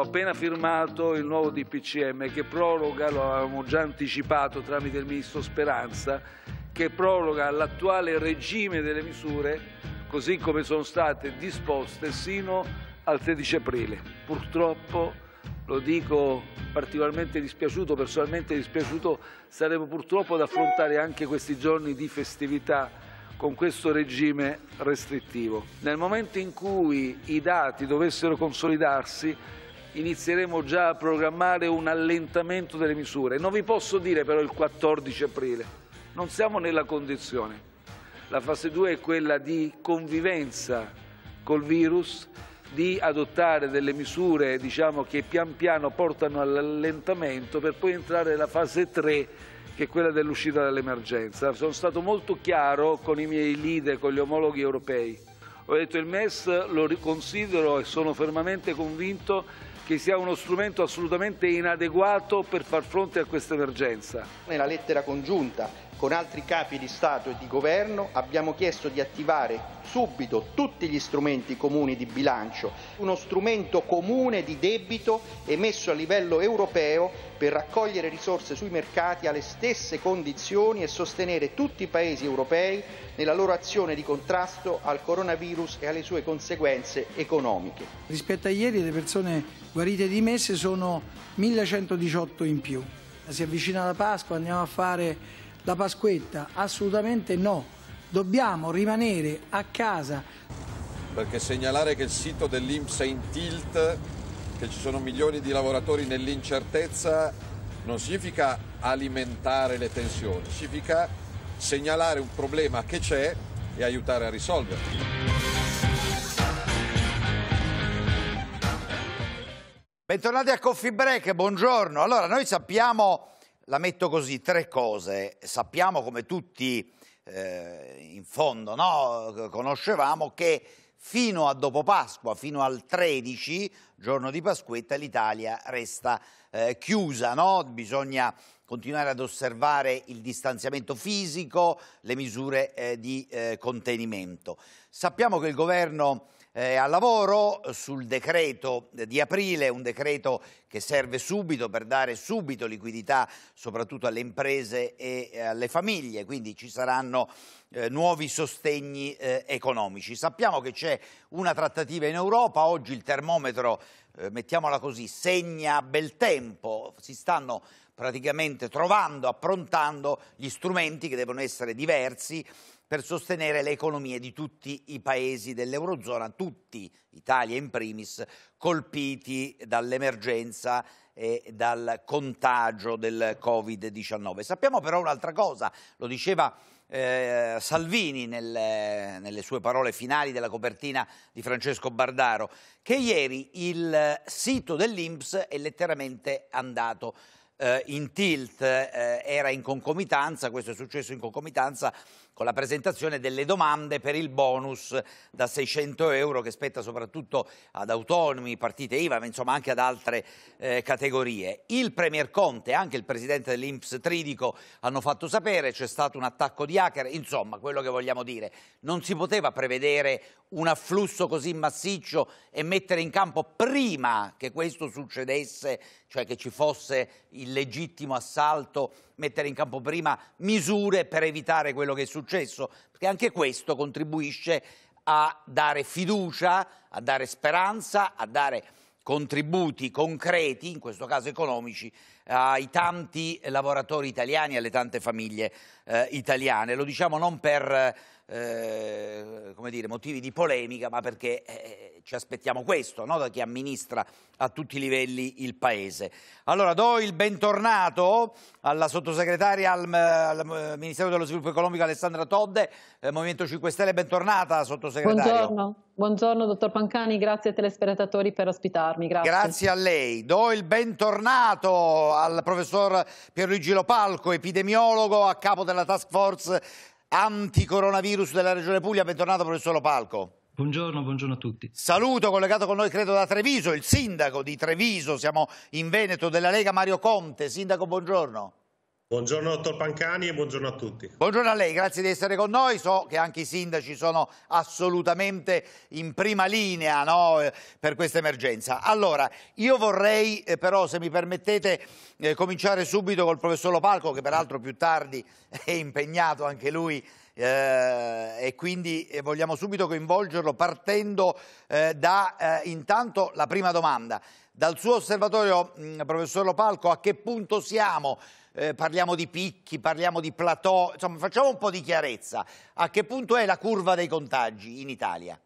appena firmato il nuovo DPCM che proroga, lo avevamo già anticipato tramite il Ministro Speranza, che proroga l'attuale regime delle misure così come sono state disposte sino al 13 aprile. Purtroppo lo dico particolarmente dispiaciuto, personalmente dispiaciuto, saremo purtroppo ad affrontare anche questi giorni di festività con questo regime restrittivo. Nel momento in cui i dati dovessero consolidarsi, inizieremo già a programmare un allentamento delle misure. Non vi posso dire però il 14 aprile, non siamo nella condizione. La fase 2 è quella di convivenza col virus, di adottare delle misure diciamo, che pian piano portano all'allentamento per poi entrare nella fase 3 che è quella dell'uscita dall'emergenza. Sono stato molto chiaro con i miei leader, con gli omologhi europei. Ho detto il MES lo considero e sono fermamente convinto che sia uno strumento assolutamente inadeguato per far fronte a questa emergenza. Nella lettera congiunta con altri capi di Stato e di Governo abbiamo chiesto di attivare subito tutti gli strumenti comuni di bilancio, uno strumento comune di debito emesso a livello europeo per raccogliere risorse sui mercati alle stesse condizioni e sostenere tutti i Paesi europei nella loro azione di contrasto al coronavirus e alle sue conseguenze economiche. Rispetto a ieri le persone guarite di messe sono 1118 in più. Si avvicina la Pasqua, andiamo a fare la Pasquetta? Assolutamente no, dobbiamo rimanere a casa. Perché segnalare che il sito dell'Inps è in tilt, che ci sono milioni di lavoratori nell'incertezza, non significa alimentare le tensioni, significa segnalare un problema che c'è e aiutare a risolverlo. Bentornati a Coffee Break, buongiorno. Allora, noi sappiamo la metto così, tre cose. Sappiamo come tutti eh, in fondo no? conoscevamo che fino a dopo Pasqua, fino al 13, giorno di Pasquetta, l'Italia resta eh, chiusa. No? Bisogna continuare ad osservare il distanziamento fisico, le misure eh, di eh, contenimento. Sappiamo che il governo eh, al lavoro sul decreto di aprile, un decreto che serve subito per dare subito liquidità soprattutto alle imprese e eh, alle famiglie, quindi ci saranno eh, nuovi sostegni eh, economici. Sappiamo che c'è una trattativa in Europa, oggi il termometro, eh, mettiamola così, segna bel tempo, si stanno praticamente trovando, approntando gli strumenti che devono essere diversi per sostenere le economie di tutti i paesi dell'Eurozona, tutti, Italia in primis, colpiti dall'emergenza e dal contagio del Covid-19. Sappiamo però un'altra cosa, lo diceva eh, Salvini nel, nelle sue parole finali della copertina di Francesco Bardaro, che ieri il sito dell'Inps è letteralmente andato eh, in tilt, eh, era in concomitanza, questo è successo in concomitanza con ecco, la presentazione delle domande per il bonus da 600 euro che spetta soprattutto ad autonomi, partite IVA, ma insomma anche ad altre eh, categorie. Il Premier Conte e anche il Presidente dell'Inps Tridico hanno fatto sapere, c'è stato un attacco di hacker, insomma quello che vogliamo dire, non si poteva prevedere un afflusso così massiccio e mettere in campo prima che questo succedesse, cioè che ci fosse il legittimo assalto mettere in campo prima misure per evitare quello che è successo, perché anche questo contribuisce a dare fiducia, a dare speranza, a dare contributi concreti, in questo caso economici, ai tanti lavoratori italiani e alle tante famiglie eh, italiane. Lo diciamo non per eh, come dire, motivi di polemica, ma perché eh, ci aspettiamo questo no? da chi amministra a tutti i livelli il Paese. Allora do il bentornato alla sottosegretaria al, al eh, Ministero dello Sviluppo Economico Alessandra Todde, eh, Movimento 5 Stelle, bentornata sottosegretaria. Buongiorno. Buongiorno dottor Pancani, grazie ai telespettatori per ospitarmi. Grazie. grazie. a lei. Do il bentornato al professor Pierluigi Lopalco, epidemiologo a capo della task force anticoronavirus della Regione Puglia. Bentornato professor Lopalco. Buongiorno, buongiorno, a tutti. Saluto collegato con noi, credo, da Treviso, il sindaco di Treviso, siamo in Veneto della Lega Mario Conte. Sindaco, buongiorno. Buongiorno dottor Pancani e buongiorno a tutti. Buongiorno a lei, grazie di essere con noi. So che anche i sindaci sono assolutamente in prima linea no, eh, per questa emergenza. Allora, io vorrei eh, però, se mi permettete, eh, cominciare subito col professor Lopalco, che peraltro più tardi è impegnato anche lui eh, e quindi eh, vogliamo subito coinvolgerlo partendo eh, da intanto la prima domanda. Dal suo osservatorio, mh, mm, professor Lopalco, a che punto siamo eh, parliamo di picchi, parliamo di plateau, insomma facciamo un po' di chiarezza. A che punto è la curva dei contagi in Italia?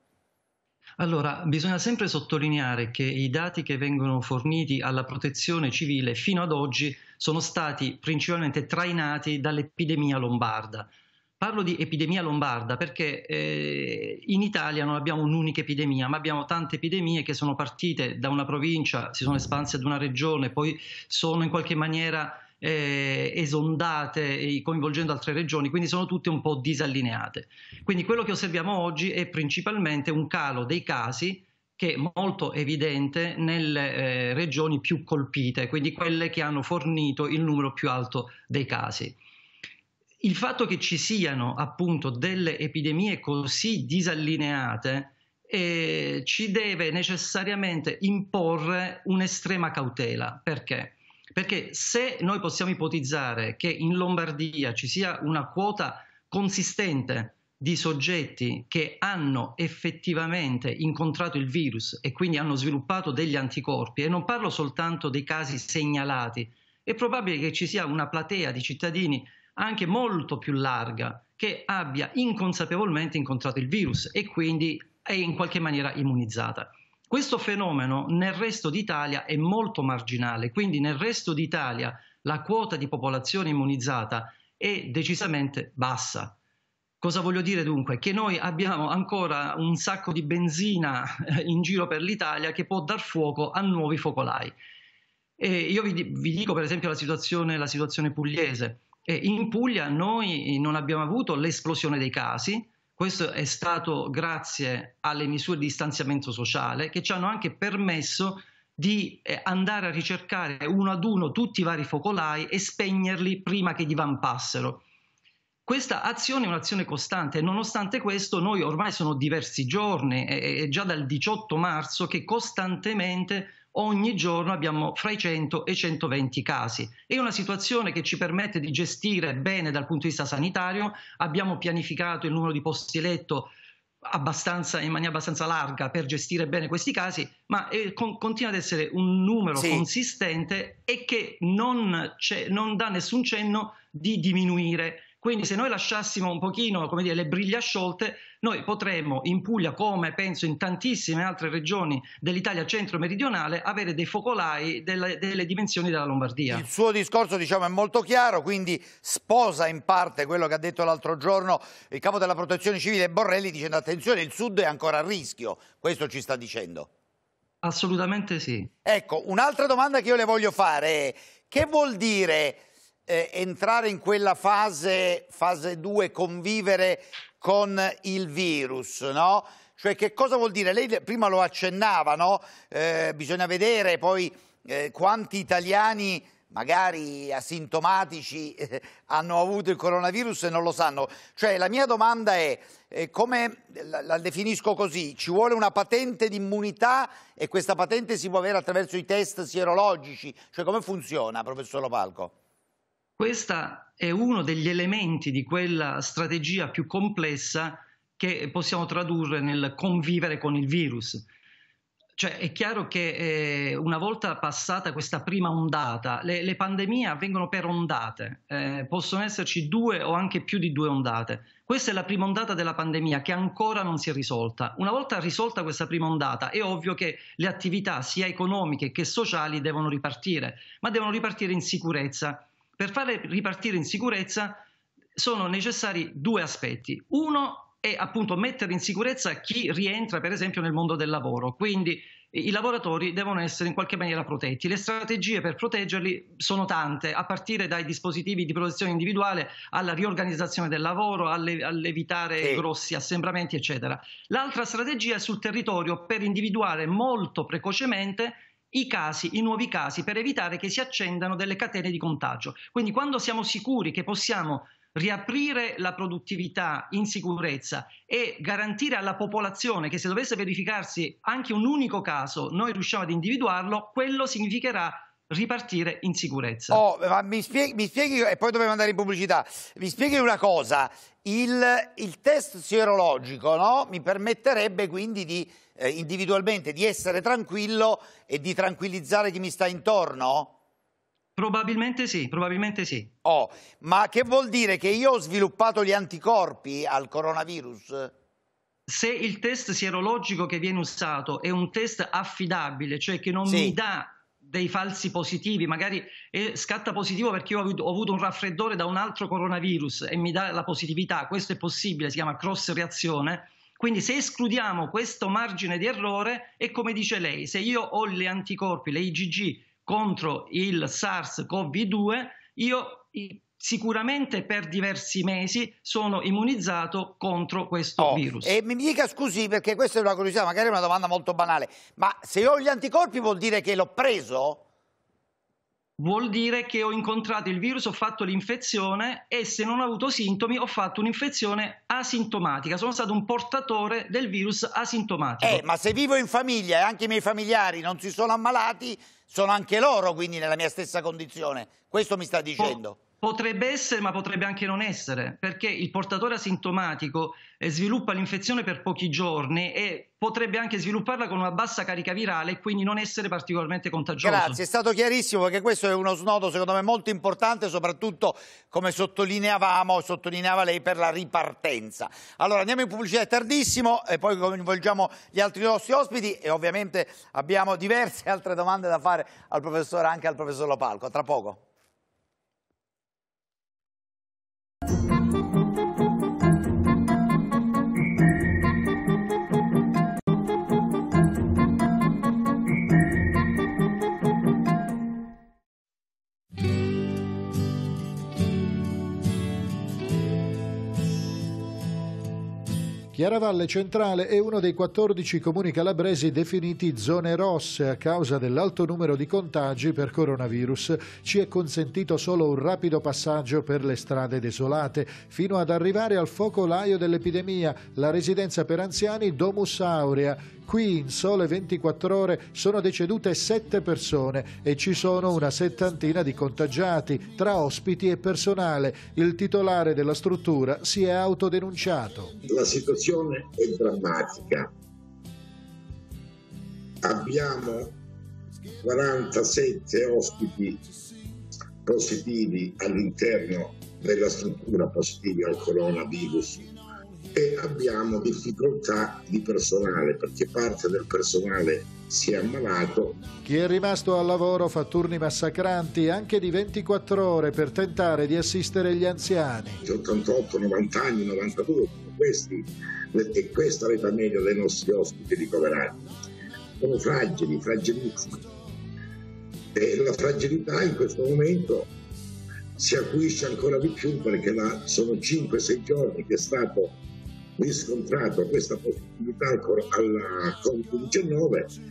Allora, bisogna sempre sottolineare che i dati che vengono forniti alla protezione civile fino ad oggi sono stati principalmente trainati dall'epidemia lombarda. Parlo di epidemia lombarda perché eh, in Italia non abbiamo un'unica epidemia, ma abbiamo tante epidemie che sono partite da una provincia, si sono espanse ad una regione, poi sono in qualche maniera eh, esondate coinvolgendo altre regioni, quindi sono tutte un po' disallineate. Quindi quello che osserviamo oggi è principalmente un calo dei casi che è molto evidente nelle eh, regioni più colpite, quindi quelle che hanno fornito il numero più alto dei casi. Il fatto che ci siano appunto delle epidemie così disallineate eh, ci deve necessariamente imporre un'estrema cautela. Perché? Perché se noi possiamo ipotizzare che in Lombardia ci sia una quota consistente di soggetti che hanno effettivamente incontrato il virus e quindi hanno sviluppato degli anticorpi, e non parlo soltanto dei casi segnalati, è probabile che ci sia una platea di cittadini anche molto più larga che abbia inconsapevolmente incontrato il virus e quindi è in qualche maniera immunizzata. Questo fenomeno nel resto d'Italia è molto marginale, quindi nel resto d'Italia la quota di popolazione immunizzata è decisamente bassa. Cosa voglio dire dunque? Che noi abbiamo ancora un sacco di benzina eh, in giro per l'Italia che può dar fuoco a nuovi focolai. E io vi, vi, dico per esempio la situazione, la situazione pugliese. E in Puglia noi non abbiamo avuto l'esplosione dei casi, questo è stato grazie alle misure di distanziamento sociale che ci hanno anche permesso di eh, andare a ricercare uno ad uno tutti i vari focolai e spegnerli prima che divampassero. Questa azione è un'azione costante nonostante questo noi ormai sono diversi giorni, è già dal 18 marzo che costantemente ogni giorno abbiamo fra i 100 e i 120 casi. È una situazione che ci permette di gestire bene dal punto di vista sanitario, abbiamo pianificato il numero di posti letto in maniera abbastanza larga per gestire bene questi casi, ma è, eh, con, continua ad essere un numero sì. consistente e che non, non dà nessun cenno di diminuire quindi se noi lasciassimo un pochino come dire, le briglie sciolte, noi potremmo in Puglia, come penso in tantissime altre regioni dell'Italia centro-meridionale, avere dei focolai delle, delle, dimensioni della Lombardia. Il suo discorso diciamo, è molto chiaro, quindi sposa in parte quello che ha detto l'altro giorno il capo della protezione civile Borrelli dicendo attenzione, il sud è ancora a rischio, questo ci sta dicendo. Assolutamente sì. Ecco, un'altra domanda che io le voglio fare è che vuol dire eh, entrare in quella fase, fase 2, convivere con il virus, no? Cioè che cosa vuol dire? Lei prima lo accennava, no? Eh, bisogna vedere poi eh, quanti italiani magari asintomatici eh, hanno avuto il coronavirus e non lo sanno. Cioè la mia domanda è, eh, come la, la definisco così, ci vuole una patente di immunità e questa patente si può avere attraverso i test sierologici? Cioè come funziona, professor Lopalco? Questo è uno degli elementi di quella strategia più complessa che possiamo tradurre nel convivere con il virus. Cioè è chiaro che eh, una volta passata questa prima ondata, le, le pandemie avvengono per ondate, eh, possono esserci due o anche più di due ondate. Questa è la prima ondata della pandemia che ancora non si è risolta. Una volta risolta questa prima ondata, è ovvio che le attività sia economiche che sociali devono ripartire, ma devono ripartire in sicurezza. Per fare ripartire in sicurezza sono necessari due aspetti. Uno è appunto mettere in sicurezza chi rientra per esempio nel mondo del lavoro, quindi i lavoratori devono essere in qualche maniera protetti. Le strategie per proteggerli sono tante, a partire dai dispositivi di protezione individuale alla riorganizzazione del lavoro, all'evitare sì. grossi assembramenti, eccetera. L'altra strategia è sul territorio per individuare molto precocemente i casi, i nuovi casi, per evitare che si accendano delle catene di contagio. Quindi quando siamo sicuri che possiamo riaprire la produttività in sicurezza e garantire alla popolazione che se dovesse verificarsi anche un unico caso noi riusciamo ad individuarlo, quello significherà ripartire in sicurezza. Oh, mi, spieghi, mi spieghi, e poi dobbiamo andare in pubblicità, mi spieghi una cosa, il, il test sierologico no? mi permetterebbe quindi di eh, individualmente, di essere tranquillo e di tranquillizzare chi mi sta intorno? Probabilmente sì, probabilmente sì. Oh, ma che vuol dire che io ho sviluppato gli anticorpi al coronavirus? Se il test sierologico che viene usato è un test affidabile, cioè che non sì. mi dà dei falsi positivi, magari eh, scatta positivo perché io ho avuto un raffreddore da un altro coronavirus e mi dà la positività, questo è possibile, si chiama cross reazione, quindi se escludiamo questo margine di errore è come dice lei, se io ho gli anticorpi, le IgG contro il SARS-CoV-2, io sicuramente per diversi mesi sono immunizzato contro questo oh, virus. E mi dica scusi perché questa è una curiosità, magari è una domanda molto banale, ma se ho gli anticorpi vuol dire che l'ho preso? vuol dire che ho incontrato il virus, ho fatto l'infezione e se non ho avuto sintomi ho fatto un'infezione asintomatica, sono stato un portatore del virus asintomatico. Eh, ma se vivo in famiglia e anche i miei familiari non si sono ammalati, sono anche loro quindi nella mia stessa condizione, questo mi sta dicendo. Oh. Potrebbe essere, ma potrebbe anche non essere, perché il portatore asintomatico eh, sviluppa l'infezione per pochi giorni e potrebbe anche svilupparla con una bassa carica virale e quindi non essere particolarmente contagioso. Grazie, è stato chiarissimo perché questo è uno snodo secondo me molto importante, soprattutto come sottolineavamo, sottolineava lei per la ripartenza. Allora andiamo in pubblicità è tardissimo e poi coinvolgiamo gli altri nostri ospiti e ovviamente abbiamo diverse altre domande da fare al professore, anche al professor Lopalco. tra poco. Chiaravalle Centrale è uno dei 14 comuni calabresi definiti zone rosse a causa dell'alto numero di contagi per coronavirus. Ci è consentito solo un rapido passaggio per le strade desolate, fino ad arrivare al focolaio dell'epidemia, la residenza per anziani Domus Aurea, Qui in sole 24 ore sono decedute 7 persone e ci sono una settantina di contagiati tra ospiti e personale. Il titolare della struttura si è autodenunciato. La situazione è drammatica. Abbiamo 47 ospiti positivi all'interno della struttura positivi al coronavirus e abbiamo difficoltà di personale perché parte del personale si è ammalato. Chi è rimasto al lavoro fa turni massacranti anche di 24 ore per tentare di assistere gli anziani. 88, 90 anni, 92, questi, e questa è l'età media dei nostri ospiti ricoverati. Sono fragili, fragilissimi. E la fragilità in questo momento si acuisce ancora di più perché la, sono 5-6 giorni che è stato riscontrato questa possibilità ancora alla Covid-19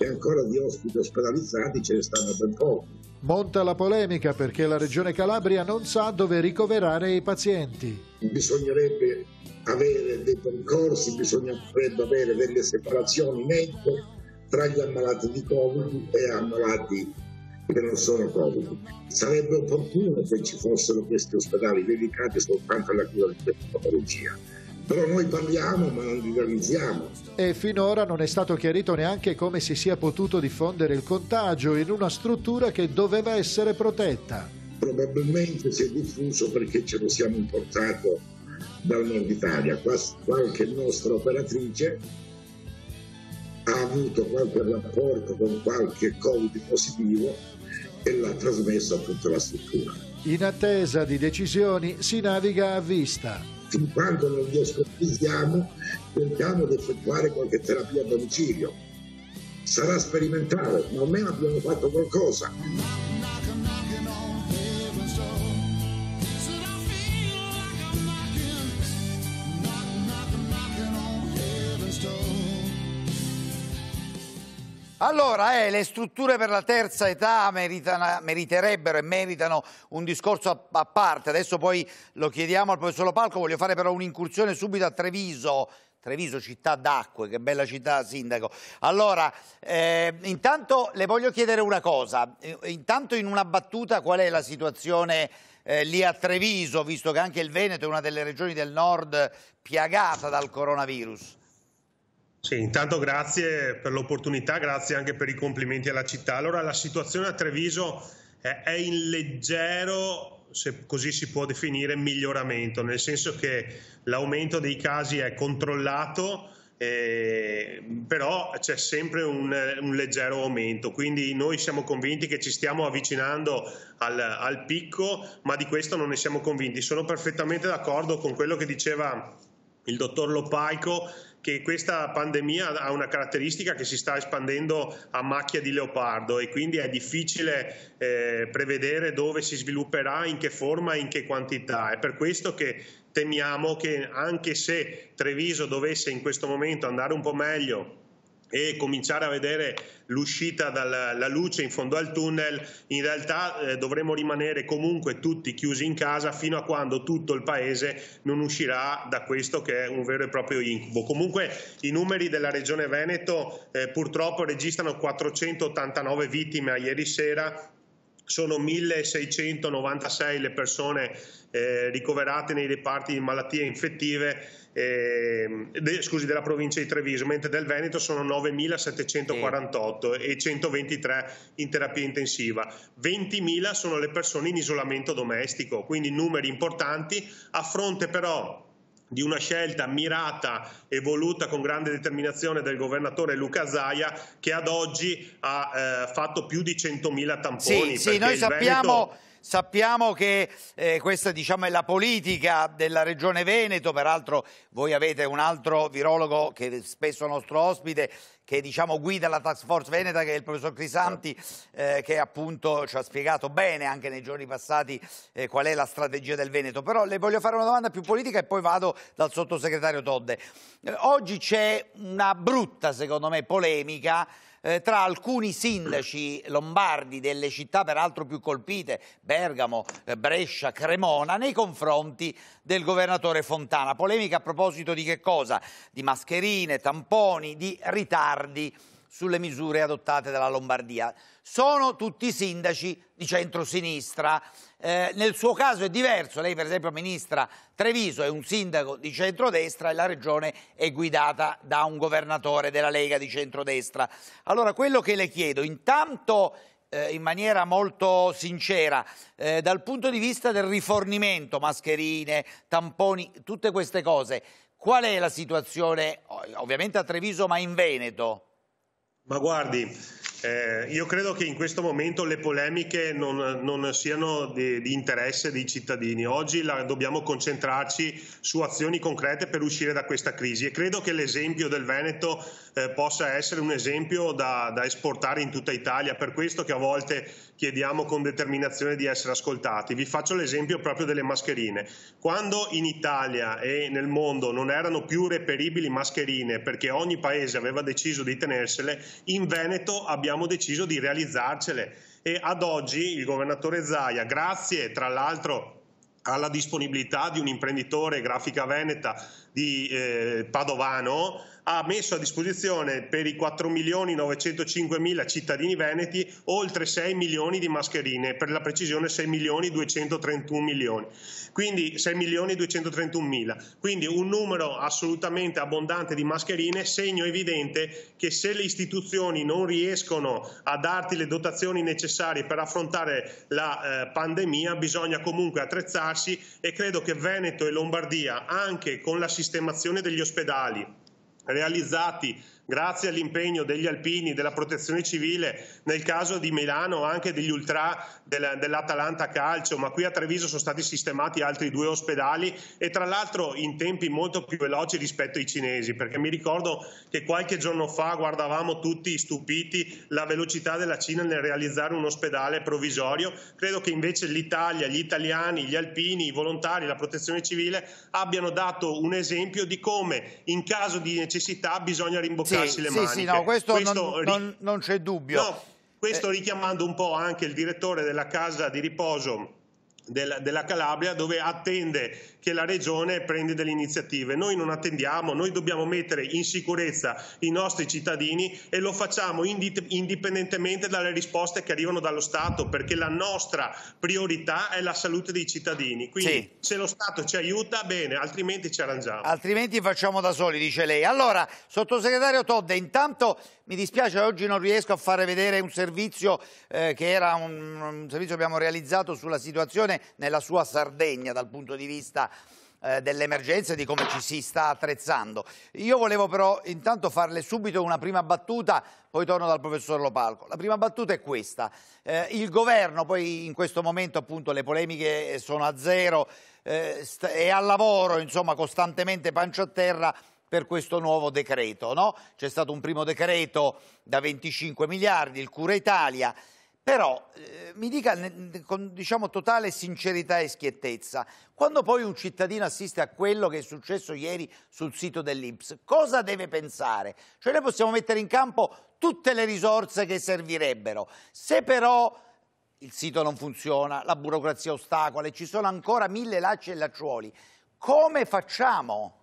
e ancora di ospiti ospedalizzati ce ne stanno ben pochi. Monta la polemica perché la Regione Calabria non sa dove ricoverare i pazienti. Bisognerebbe avere dei percorsi, bisognerebbe avere delle separazioni nette tra gli ammalati di Covid e ammalati che non sono Covid. Sarebbe opportuno che ci fossero questi ospedali dedicati soltanto alla cura di patologia però noi parliamo ma non dinamizziamo. E finora non è stato chiarito neanche come si sia potuto diffondere il contagio in una struttura che doveva essere protetta. Probabilmente si è diffuso perché ce lo siamo importato dal nord Italia. Qualche nostra operatrice ha avuto qualche rapporto con qualche Covid positivo e l'ha trasmesso a tutta la struttura. In attesa di decisioni si naviga a vista fin quando non li ospedalizziamo, cerchiamo di effettuare qualche terapia a domicilio. Sarà sperimentale, ma almeno abbiamo fatto qualcosa. Allora, eh, le strutture per la terza età meritano, meriterebbero e meritano un discorso a, a, parte. Adesso poi lo chiediamo al professor Palco, voglio fare però un'incursione subito a Treviso. Treviso, città d'acque, che bella città, sindaco. Allora, eh, intanto le voglio chiedere una cosa. Eh, intanto in una battuta qual è la situazione eh, lì a Treviso, visto che anche il Veneto è una delle regioni del nord piagata dal coronavirus? Sì, intanto grazie per l'opportunità, grazie anche per i complimenti alla città. Allora, la situazione a Treviso è in leggero, se così si può definire, miglioramento, nel senso che l'aumento dei casi è controllato, eh, però c'è sempre un, un, leggero aumento, quindi noi siamo convinti che ci stiamo avvicinando al, al picco, ma di questo non ne siamo convinti. Sono perfettamente d'accordo con quello che diceva il dottor Lopaico che questa pandemia ha una caratteristica che si sta espandendo a macchia di leopardo e quindi è difficile eh, prevedere dove si svilupperà, in che forma e in che quantità. È per questo che temiamo che anche se Treviso dovesse in questo momento andare un po' meglio e cominciare a vedere l'uscita dalla luce in fondo al tunnel, in realtà eh, dovremo rimanere comunque tutti chiusi in casa fino a quando tutto il paese non uscirà da questo che è un vero e proprio incubo. Comunque i numeri della Regione Veneto eh, purtroppo registrano 489 vittime a ieri sera sono 1696 le persone eh, ricoverate nei reparti di malattie infettive eh, de, scusi, della provincia di Treviso, mentre del Veneto sono 9.748 e 123 in terapia intensiva. 20.000 sono le persone in isolamento domestico, quindi numeri importanti a fronte però di una scelta mirata e voluta con grande determinazione del governatore Luca Zaia che ad oggi ha eh, fatto più di 100.000 tamponi. Sì, sì noi sappiamo... Veneto Sappiamo che eh, questa diciamo, è la politica della Regione Veneto, peraltro voi avete un altro virologo che è spesso nostro ospite, che diciamo, guida la task force veneta, che è il professor Crisanti, certo. eh, che appunto ci ha spiegato bene anche nei giorni passati eh, qual è la strategia del Veneto. Però le voglio fare una domanda più politica e poi vado dal sottosegretario Todde. Eh, oggi c'è una brutta, secondo me, polemica eh, tra alcuni sindaci lombardi delle città peraltro più colpite, Bergamo, eh, Brescia, Cremona, nei confronti del governatore Fontana. Polemica a proposito di che cosa? Di mascherine, tamponi, di ritardi sulle misure adottate dalla Lombardia. Sono tutti sindaci di centrosinistra. Eh, nel suo caso è diverso, lei per esempio ministra Treviso è un sindaco di centrodestra e la regione è guidata da un governatore della Lega di centrodestra. Allora quello che le chiedo, intanto eh, in maniera molto sincera, eh, dal punto di vista del rifornimento, mascherine, tamponi, tutte queste cose, qual è la situazione ovviamente a Treviso ma in Veneto? Ma guardi, eh, io credo che in questo momento le polemiche non, non siano di, di, interesse dei cittadini. Oggi la, dobbiamo concentrarci su azioni concrete per uscire da questa crisi e credo che l'esempio del Veneto eh, possa essere un esempio da, da, esportare in tutta Italia. Per questo che a volte chiediamo con determinazione di essere ascoltati. Vi faccio l'esempio proprio delle mascherine. Quando in Italia e nel mondo non erano più reperibili mascherine perché ogni paese aveva deciso di tenersele, in Veneto abbiamo deciso di realizzarcele e ad oggi il governatore Zaia, grazie tra l'altro alla disponibilità di un imprenditore grafica veneta di eh, Padovano ha messo a disposizione per i 4 milioni 905 mila cittadini veneti oltre 6 milioni di mascherine, per la precisione 6 milioni 231 milioni, quindi 6 milioni 231 mila, quindi un numero assolutamente abbondante di mascherine, segno evidente che se le istituzioni non riescono a darti le dotazioni necessarie per affrontare la eh, pandemia, bisogna comunque attrezzarsi e credo che Veneto e Lombardia, anche con l'assistenza sistemazione degli ospedali realizzati grazie all'impegno degli alpini, della protezione civile, nel caso di Milano anche degli ultra dell'Atalanta Calcio, ma qui a Treviso sono stati sistemati altri due ospedali e tra l'altro in tempi molto più veloci rispetto ai cinesi, perché mi ricordo che qualche giorno fa guardavamo tutti stupiti la velocità della Cina nel realizzare un ospedale provvisorio, credo che invece l'Italia, gli italiani, gli alpini, i volontari, la protezione civile abbiano dato un esempio di come in caso di necessità bisogna rimboccare ravvicinarsi le sì, maniche. Sì, no, questo, questo non, non, non c'è dubbio. No, questo eh. richiamando un po' anche il direttore della casa di riposo della, della, Calabria dove attende che la regione prenda delle iniziative. Noi non attendiamo, noi dobbiamo mettere in sicurezza i nostri cittadini e lo facciamo indipendentemente dalle risposte che arrivano dallo Stato perché la nostra priorità è la salute dei cittadini. Quindi sì. se lo Stato ci aiuta bene, altrimenti ci arrangiamo. Altrimenti facciamo da soli, dice lei. Allora, sottosegretario Todde, intanto mi dispiace, oggi non riesco a fare vedere un servizio eh, che era un, un servizio che abbiamo realizzato sulla situazione nella sua Sardegna dal punto di vista eh, dell'emergenza e di come ci si sta attrezzando. Io volevo però intanto farle subito una prima battuta, poi torno dal professor Lopalco. La prima battuta è questa. Eh, il governo, poi in questo momento appunto le polemiche sono a zero, eh, è al lavoro, insomma, costantemente pancia a terra per questo nuovo decreto. No? C'è stato un primo decreto da 25 miliardi, il Cura Italia, però eh, mi dica con diciamo, totale sincerità e schiettezza, quando poi un cittadino assiste a quello che è successo ieri sul sito dell'Ips, cosa deve pensare? Cioè noi possiamo mettere in campo tutte le risorse che servirebbero, se però il sito non funziona, la burocrazia ostacola e ci sono ancora mille lacci e lacciuoli, come facciamo?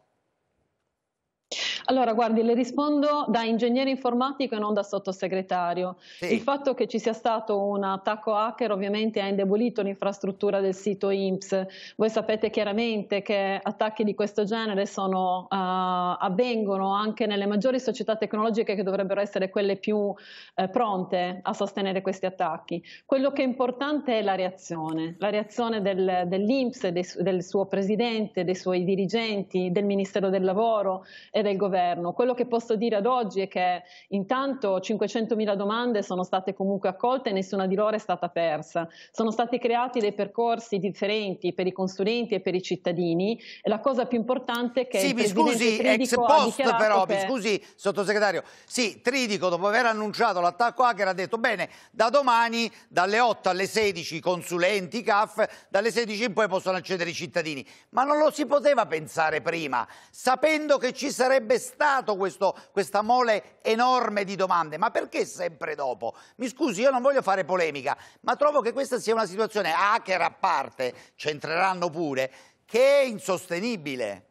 Allora, guardi, le rispondo da ingegnere informatico e non da sottosegretario. Sì. Il fatto che ci sia stato un attacco hacker ovviamente ha indebolito l'infrastruttura del sito IMSS. Voi sapete chiaramente che attacchi di questo genere sono, uh, avvengono anche nelle maggiori società tecnologiche che dovrebbero essere quelle più uh, pronte a sostenere questi attacchi. Quello che è importante è la reazione, la reazione del, dell'IMSS, del suo presidente, dei suoi dirigenti, del Ministero del Lavoro e del governo governo. Quello che posso dire ad oggi è che intanto 500.000 domande sono state comunque accolte e nessuna di loro è stata persa. Sono stati creati dei percorsi differenti per i consulenti e per i cittadini e la cosa più importante è che sì, il mi scusi, Tridico ex post però, che... mi scusi sottosegretario, sì, Tridico dopo aver annunciato l'attacco hacker ha detto bene, da domani dalle 8 alle 16 i consulenti, CAF, dalle 16 in poi possono accedere i cittadini, ma non lo si poteva pensare prima, sapendo che ci sarebbe stato questo, questa mole enorme di domande? Ma perché sempre dopo? Mi scusi, io non voglio fare polemica, ma trovo che questa sia una situazione, hacker a parte, c'entreranno pure, che è insostenibile.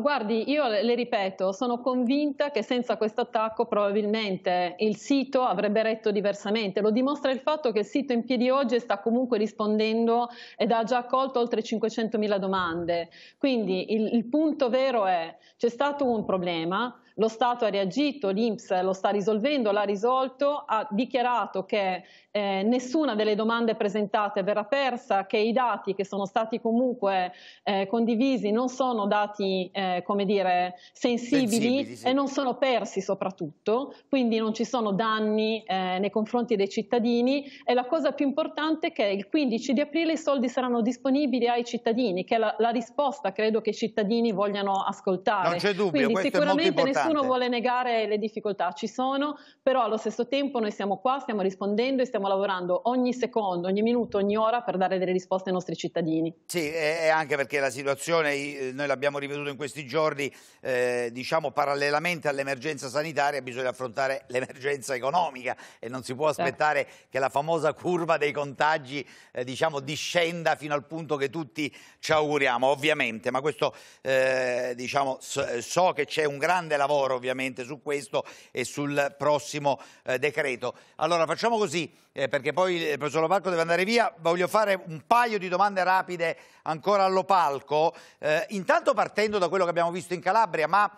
Guardi, io le ripeto, sono convinta che senza questo attacco probabilmente il sito avrebbe retto diversamente. Lo dimostra il fatto che il sito in piedi oggi sta comunque rispondendo ed ha già accolto oltre 500.000 domande. Quindi il, il punto vero è c'è stato un problema, lo Stato ha reagito, l'Inps lo sta risolvendo, l'ha risolto, ha dichiarato che eh, nessuna delle domande presentate verrà persa, che i dati che sono stati comunque eh, condivisi non sono dati, eh, come dire, sensibili, sensibili sì. e non sono persi soprattutto, quindi non ci sono danni eh, nei confronti dei cittadini e la cosa più importante è che il 15 di aprile i soldi saranno disponibili ai cittadini, che è la, la risposta credo che i cittadini vogliano ascoltare. Non c'è dubbio, Quindi, questo è molto importante nessuno vuole negare le difficoltà, ci sono, però allo stesso tempo noi siamo qua, stiamo rispondendo e stiamo lavorando ogni secondo, ogni minuto, ogni ora per dare delle risposte ai nostri cittadini. Sì, e anche perché la situazione, noi l'abbiamo ripetuto in questi giorni, eh, diciamo parallelamente all'emergenza sanitaria bisogna affrontare l'emergenza economica e non si può certo. aspettare certo. che la famosa curva dei contagi eh, diciamo, discenda fino al punto che tutti ci auguriamo, ovviamente, ma questo eh, diciamo, so, so che c'è un grande lavoro lavoro ovviamente su questo e sul prossimo eh, decreto. Allora facciamo così, eh, perché poi il professor Lopalco deve andare via, voglio fare un paio di domande rapide ancora all'Opalco, eh, intanto partendo da quello che abbiamo visto in Calabria, ma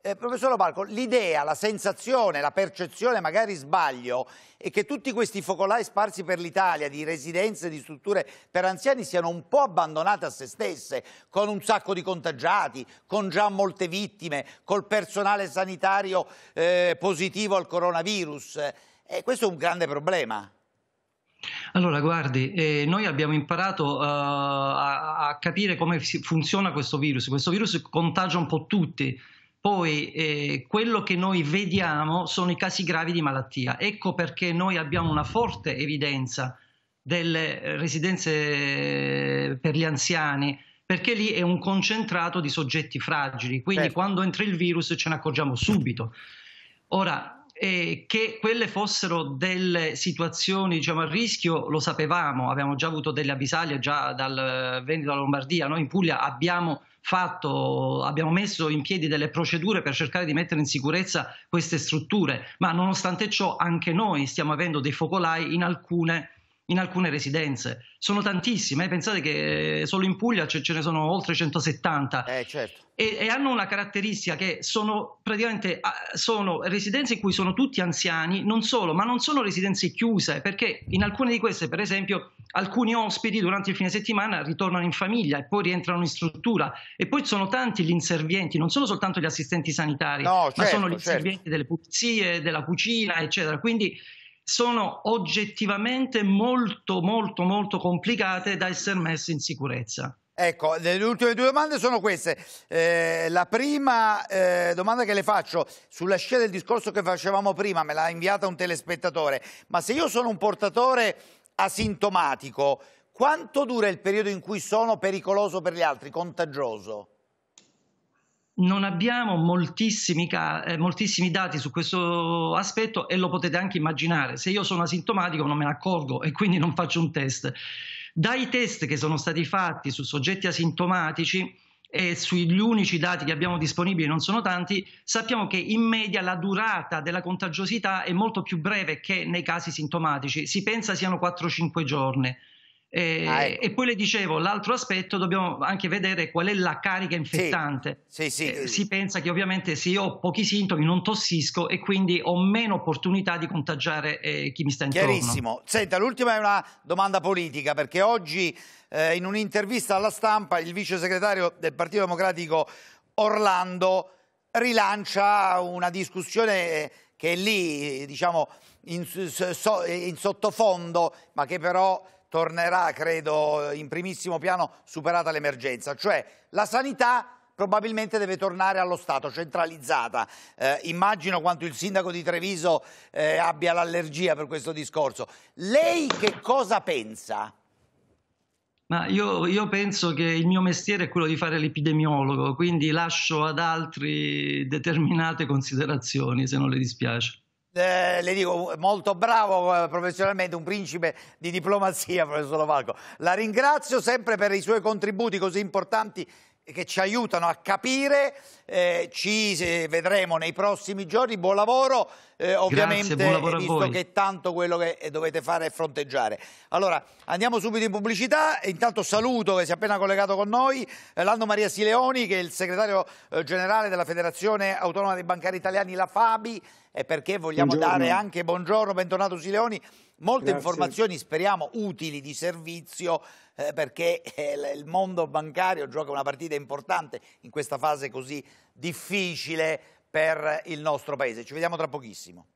eh, professor Lobalco, l'idea, la sensazione, la percezione, magari sbaglio, è che tutti questi focolai sparsi per l'Italia di residenze, di strutture per anziani siano un po' abbandonate a se stesse, con un sacco di contagiati, con già molte vittime, col personale sanitario eh, positivo al coronavirus. Eh, questo è un grande problema. Allora, guardi, eh, noi abbiamo imparato uh, a, a capire come funziona questo virus. Questo virus contagia un po' tutti poi eh, quello che noi vediamo sono i casi gravi di malattia. Ecco perché noi abbiamo una forte evidenza delle residenze per gli anziani, perché lì è un concentrato di soggetti fragili, quindi certo. quando entra il virus ce ne accorgiamo subito. Ora, eh, che quelle fossero delle situazioni diciamo, a rischio lo sapevamo, abbiamo già avuto delle avvisaglie già dal eh, Veneto alla Lombardia, noi in Puglia abbiamo fatto, abbiamo messo in piedi delle procedure per cercare di mettere in sicurezza queste strutture, ma nonostante ciò anche noi stiamo avendo dei focolai in alcune in alcune residenze. Sono tantissime, eh? pensate che eh, solo in Puglia ce, ce ne sono oltre 170. Eh, certo. e, e, hanno una caratteristica che sono praticamente ah, sono residenze in cui sono tutti anziani, non solo, ma non sono residenze chiuse, perché in alcune di queste, per esempio, alcuni ospiti durante il fine settimana ritornano in famiglia e poi rientrano in struttura. E poi sono tanti gli inservienti, non sono soltanto gli assistenti sanitari, no, certo, ma sono certo, gli certo. inservienti delle pulizie, della cucina, eccetera. Quindi sono oggettivamente molto, molto, molto complicate da essere messe in sicurezza. Ecco, le ultime due domande sono queste. Eh, la prima eh, domanda che le faccio, sulla scia del discorso che facevamo prima, me l'ha inviata un telespettatore, ma se io sono un portatore asintomatico, quanto dura il periodo in cui sono pericoloso per gli altri, contagioso? non abbiamo moltissimi, eh, moltissimi, dati su questo aspetto e lo potete anche immaginare. Se io sono asintomatico non me ne accorgo e quindi non faccio un test. Dai test che sono stati fatti su soggetti asintomatici e sugli unici dati che abbiamo disponibili non sono tanti, sappiamo che in media la durata della contagiosità è molto più breve che nei casi sintomatici, si pensa siano 4-5 giorni. Eh, ah, ecco. E poi le dicevo, l'altro aspetto, dobbiamo anche vedere qual è la carica infettante. Sì, sì, eh, sì. Eh, si pensa che ovviamente se io ho pochi sintomi non tossisco e quindi ho meno opportunità di contagiare eh, chi mi sta intorno. Chiarissimo. Senta, l'ultima è una domanda politica perché oggi eh, in un'intervista alla stampa il vice segretario del Partito Democratico Orlando rilancia una discussione che è lì, diciamo, in, in sottofondo, ma che però tornerà, credo, in primissimo piano superata l'emergenza, cioè la sanità probabilmente deve tornare allo Stato, centralizzata. Eh, immagino quanto il sindaco di Treviso eh, abbia l'allergia per questo discorso. Lei che cosa pensa? Ma io, io, penso che il mio mestiere è quello di fare l'epidemiologo, quindi lascio ad altri determinate considerazioni, se non le dispiace. Eh, le dico molto bravo eh, professionalmente, un principe di diplomazia, professor Valco. La ringrazio sempre per i suoi contributi così importanti che ci aiutano a capire. Eh, ci eh, vedremo nei prossimi giorni. Buon lavoro, eh, ovviamente, Grazie, buon lavoro visto che è tanto quello che eh, dovete fare è fronteggiare. Allora, andiamo subito in pubblicità. Intanto saluto che si è appena collegato con noi eh, Lando Maria Sileoni, che è il segretario generale della Federazione Autonoma dei Bancari Italiani, la FABI, e perché vogliamo buongiorno. dare anche buongiorno, bentornato Sileoni, molte Grazie. informazioni speriamo utili di servizio eh, perché eh, il mondo bancario gioca una partita importante in questa fase così difficile per il nostro paese. Ci vediamo tra pochissimo.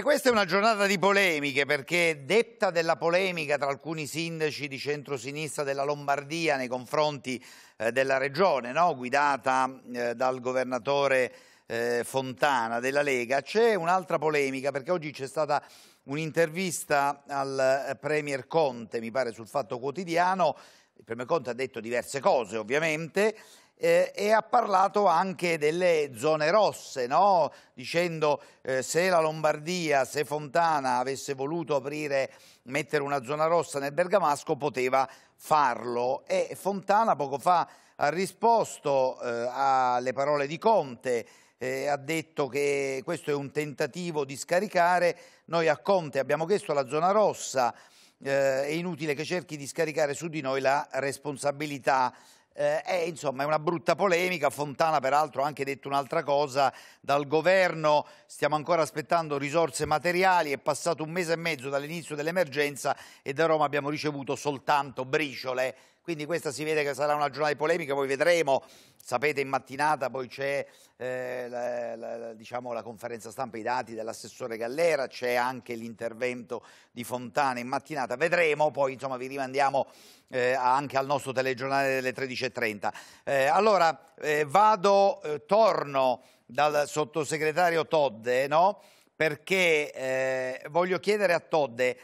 Eh, questa è una giornata di polemiche perché detta della polemica tra alcuni sindaci di centrosinistra della Lombardia nei confronti eh, della regione, no? guidata eh, dal governatore eh, Fontana della Lega, c'è un'altra polemica perché oggi c'è stata un'intervista al eh, Premier Conte, mi pare sul Fatto Quotidiano, il Premier Conte ha detto diverse cose ovviamente, eh, e ha parlato anche delle zone rosse, no? dicendo eh, se la Lombardia, se Fontana avesse voluto aprire, mettere una zona rossa nel Bergamasco poteva farlo e Fontana poco fa ha risposto eh, alle parole di Conte eh, ha detto che questo è un tentativo di scaricare. Noi a Conte abbiamo chiesto la zona rossa, eh, è inutile che cerchi di scaricare su di noi la responsabilità eh, è, insomma, è una brutta polemica. Fontana, peraltro, ha anche detto un'altra cosa dal governo. Stiamo ancora aspettando risorse materiali. È passato un mese e mezzo dall'inizio dell'emergenza e da Roma abbiamo ricevuto soltanto briciole quindi questa si vede che sarà una giornata di polemica, poi vedremo, sapete in mattinata poi c'è eh, la, la, diciamo, la, conferenza stampa, i dati dell'assessore Gallera, c'è anche l'intervento di Fontana in mattinata, vedremo, poi insomma vi rimandiamo eh, anche al nostro telegiornale delle 13.30. Eh, allora eh, vado, eh, torno dal sottosegretario Todde, no? perché eh, voglio chiedere a Todde,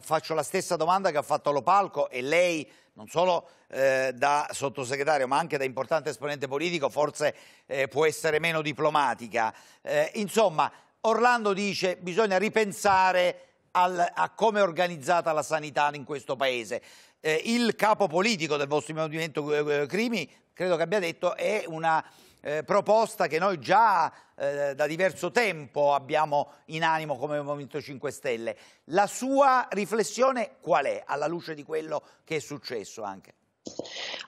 faccio la stessa domanda che ha fatto Lopalco e lei non solo eh, da sottosegretario ma anche da importante esponente politico, forse eh, può essere meno diplomatica. Eh, insomma, Orlando dice che bisogna ripensare al, a come è organizzata la sanità in questo Paese. Eh, il capo politico del vostro movimento eh, Crimi credo che abbia detto è una eh, proposta che noi già eh, da diverso tempo abbiamo in animo come Movimento 5 Stelle. La sua riflessione qual è, alla luce di quello che è successo anche?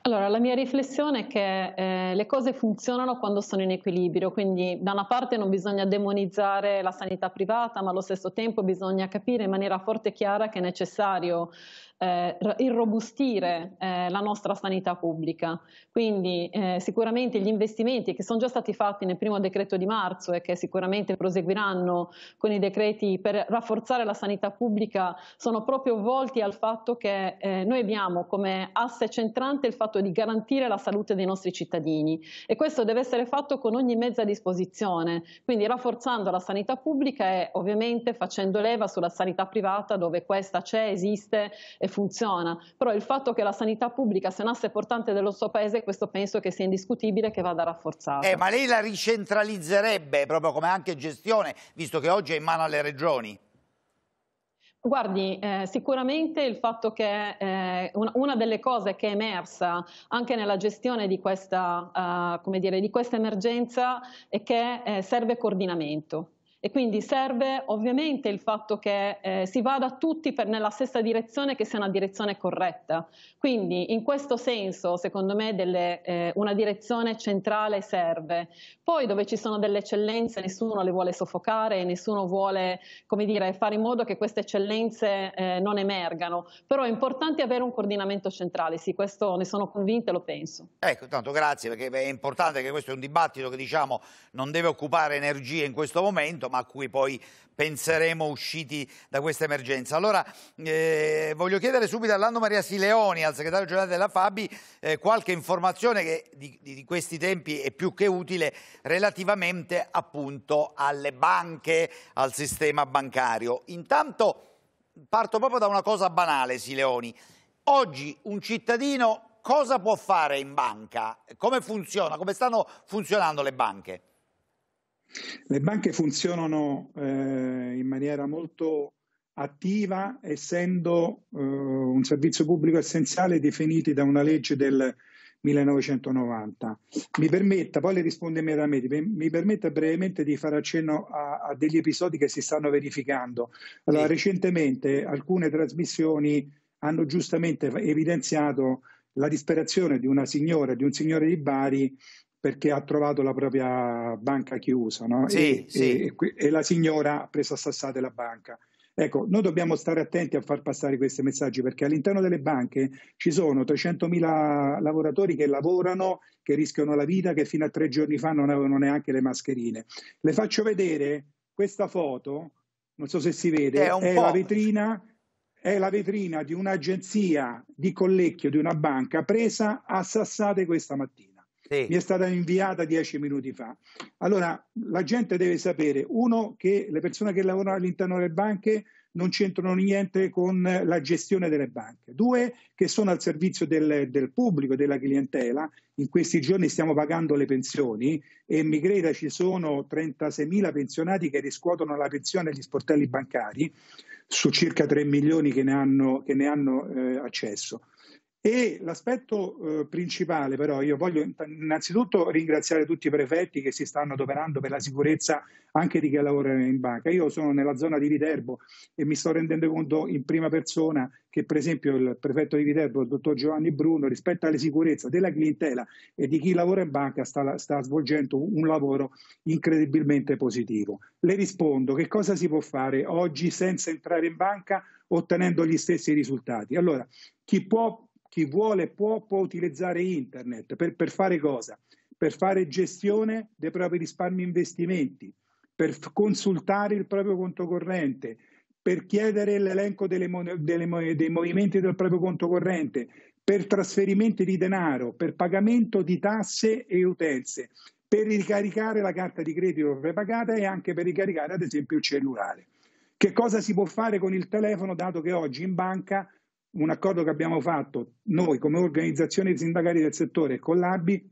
Allora, la mia riflessione è che eh, le cose funzionano quando sono in equilibrio, quindi da una parte non bisogna demonizzare la sanità privata, ma allo stesso tempo bisogna capire in maniera forte e chiara che è necessario eh, irrobustire eh, la nostra sanità pubblica. Quindi eh, sicuramente gli investimenti che sono già stati fatti nel primo decreto di marzo e che sicuramente proseguiranno con i decreti per rafforzare la sanità pubblica sono proprio volti al fatto che eh, noi abbiamo come asse centrante il fatto di garantire la salute dei nostri cittadini e questo deve essere fatto con ogni mezzo a disposizione, quindi rafforzando la sanità pubblica e ovviamente facendo leva sulla sanità privata dove questa c'è, esiste e funziona, però il fatto che la sanità pubblica se nasse portante dello suo paese, questo penso che sia indiscutibile che vada rafforzata. Eh, ma lei la ricentralizzerebbe proprio come anche gestione, visto che oggi è in mano alle regioni? Guardi, eh, sicuramente il fatto che eh, una delle cose che è emersa anche nella gestione di questa, uh, dire, di questa emergenza è che eh, serve coordinamento. E quindi serve ovviamente il fatto che eh, si vada tutti per, nella stessa direzione, che sia una direzione corretta. Quindi in questo senso, secondo me, delle, eh, una direzione centrale serve. Poi dove ci sono delle eccellenze nessuno le vuole soffocare, e nessuno vuole come dire, fare in modo che queste eccellenze eh, non emergano. Però è importante avere un coordinamento centrale, sì, questo ne sono convinta e lo penso. Ecco, tanto grazie perché è importante che questo è un dibattito che diciamo non deve occupare energie in questo momento ma a cui poi penseremo usciti da questa emergenza. Allora eh, voglio chiedere subito a Lando Maria Sileoni, al segretario generale della Fabi, eh, qualche informazione che di, di, questi tempi è più che utile relativamente appunto alle banche, al sistema bancario. Intanto parto proprio da una cosa banale, Sileoni. Oggi un cittadino cosa può fare in banca? Come funziona? Come stanno funzionando le banche? Le banche funzionano eh, in maniera molto attiva, essendo eh, un servizio pubblico essenziale definiti da una legge del 1990. Mi permetta, poi le rispondo immediatamente, mi permetta brevemente di fare accenno a, a degli episodi che si stanno verificando. Allora, sì. recentemente alcune trasmissioni hanno giustamente evidenziato la disperazione di una signora, di un signore di Bari perché ha trovato la propria banca chiusa no? sì, e, sì. E, e, la signora ha preso a sassate la banca. Ecco, noi dobbiamo stare attenti a far passare questi messaggi perché all'interno delle banche ci sono 300.000 lavoratori che lavorano, che rischiano la vita, che fino a tre giorni fa non avevano neanche le mascherine. Le faccio vedere questa foto, non so se si vede, è, è la vetrina è la vetrina di un'agenzia di collecchio di una banca presa a sassate questa mattina sì. mi è stata inviata dieci minuti fa. Allora, la gente deve sapere, uno, che le persone che lavorano all'interno delle banche non c'entrano niente con la gestione delle banche. Due, che sono al servizio del, del pubblico, della clientela. In questi giorni stiamo pagando le pensioni e mi creda ci sono 36.000 pensionati che riscuotono la pensione agli sportelli bancari su circa 3 milioni che ne hanno, che ne hanno eh, accesso. E l'aspetto eh, principale però, io voglio innanzitutto ringraziare tutti i prefetti che si stanno adoperando per la sicurezza anche di chi lavora in banca. Io sono nella zona di Viterbo e mi sto rendendo conto in prima persona che per esempio il prefetto di Viterbo, il dottor Giovanni Bruno, rispetto alla sicurezza della clientela e di chi lavora in banca sta, sta svolgendo un lavoro incredibilmente positivo. Le rispondo che cosa si può fare oggi senza entrare in banca ottenendo gli stessi risultati. Allora, chi può chi vuole può, può utilizzare internet per, per fare cosa? Per fare gestione dei propri risparmi investimenti, per consultare il proprio conto corrente, per chiedere l'elenco delle, delle, dei movimenti del proprio conto corrente, per trasferimenti di denaro, per pagamento di tasse e utenze, per ricaricare la carta di credito prepagata e anche per ricaricare ad esempio il cellulare. Che cosa si può fare con il telefono dato che oggi in banca un accordo che abbiamo fatto noi come organizzazione sindacale del settore con l'ABI,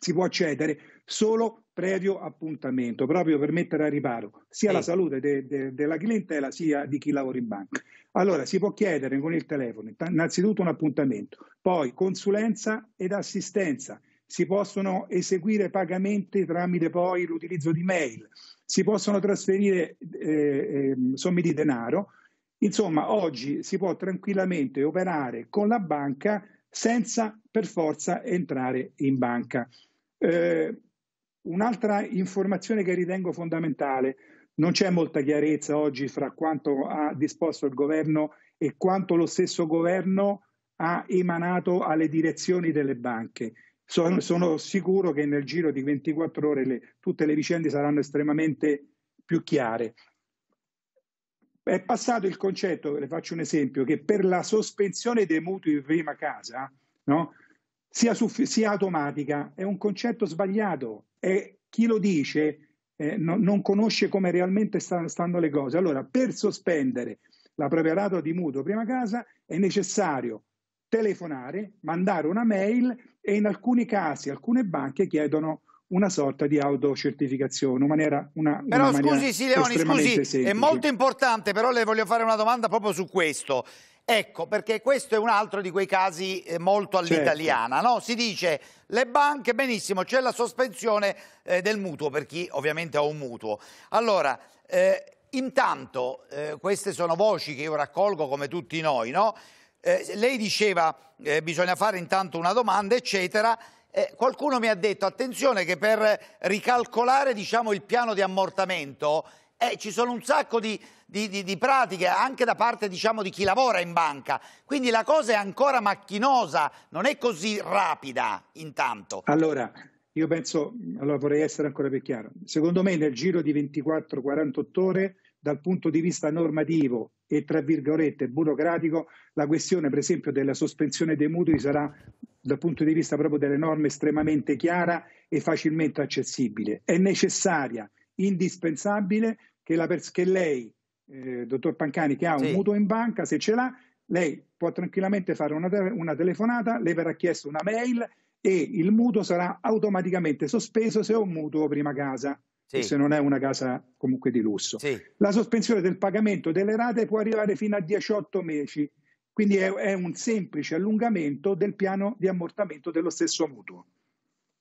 si può accedere solo previo appuntamento, proprio per mettere a riparo sia eh. la salute de, de, della clientela sia di chi lavora in banca. Allora si può chiedere con il telefono innanzitutto un appuntamento, poi consulenza ed assistenza, si possono eseguire pagamenti tramite poi l'utilizzo di mail, si possono trasferire eh, eh, somme di denaro, Insomma, oggi si può tranquillamente operare con la banca senza per forza entrare in banca. Eh, un'altra informazione che ritengo fondamentale, non c'è molta chiarezza oggi fra quanto ha disposto il governo e quanto lo stesso governo ha emanato alle direzioni delle banche. Sono, sono sicuro che nel giro di 24 ore le, tutte le vicende saranno estremamente più chiare. È passato il concetto, le faccio un esempio, che per la sospensione dei mutui in prima casa no, sia, suff- sia automatica. È un concetto sbagliato e chi lo dice eh, no, non conosce come realmente sta, stanno le cose. Allora, per sospendere la propria rata di mutuo prima casa è necessario telefonare, mandare una mail e in alcuni casi alcune banche chiedono una sorta di autocertificazione, una maniera una, Però una scusi maniera Sileoni, scusi, semplice. è molto importante, però le voglio fare una domanda proprio su questo. Ecco, perché questo è un altro di quei casi eh, molto certo. all'italiana, certo. no? Si dice le banche, benissimo, c'è la sospensione eh, del mutuo per chi ovviamente ha un mutuo. Allora, eh, intanto eh, queste sono voci che io raccolgo come tutti noi, no? Eh, lei diceva eh, bisogna fare intanto una domanda, eccetera eh, qualcuno mi ha detto, attenzione che per ricalcolare diciamo, il piano di ammortamento eh, ci sono un sacco di, di, di, di pratiche anche da parte diciamo, di chi lavora in banca, quindi la cosa è ancora macchinosa, non è così rapida intanto. Allora, io penso, allora vorrei essere ancora più chiaro, secondo me nel giro di 24-48 ore dal punto di vista normativo e tra virgolette burocratico, la questione per esempio della sospensione dei mutui sarà dal punto di vista proprio delle norme estremamente chiara e facilmente accessibile. È necessaria, indispensabile che, la pers- che lei, eh, dottor Pancani, che ha un sì. mutuo in banca, se ce l'ha, lei può tranquillamente fare una, te- una telefonata, le verrà chiesta una mail e il mutuo sarà automaticamente sospeso se ho un mutuo prima casa sì. se non è una casa comunque di lusso. Sì. La sospensione del pagamento delle rate può arrivare fino a 18 mesi, quindi è, è un semplice allungamento del piano di ammortamento dello stesso mutuo.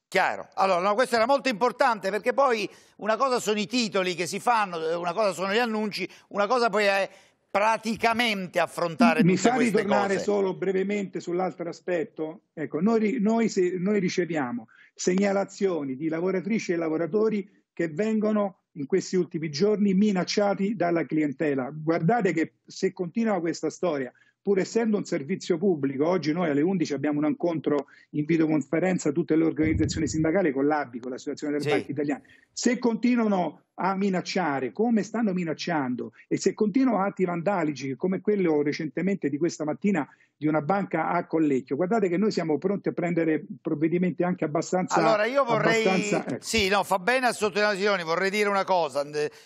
Chiaro. Allora, no, questo era molto importante perché poi una cosa sono i titoli che si fanno, una cosa sono gli annunci, una cosa poi è praticamente affrontare Mi fa ritornare solo brevemente sull'altro aspetto. Ecco, noi, noi, noi riceviamo segnalazioni di lavoratrici e lavoratori che vengono in questi ultimi giorni minacciati dalla clientela. Guardate che se continua questa storia, pur essendo un servizio pubblico, oggi noi alle 11 abbiamo un incontro in videoconferenza tutte le organizzazioni sindacali con l'ABI, con l'Associazione delle sì. Banche Italiane. Se continuano a minacciare come stanno minacciando e se continuano atti vandalici come quello recentemente di questa mattina di una banca a Collecchio, guardate che noi siamo pronti a prendere provvedimenti anche abbastanza... Allora io vorrei... ecco. Sì, no, fa bene a sottolineazioni, vorrei dire una cosa,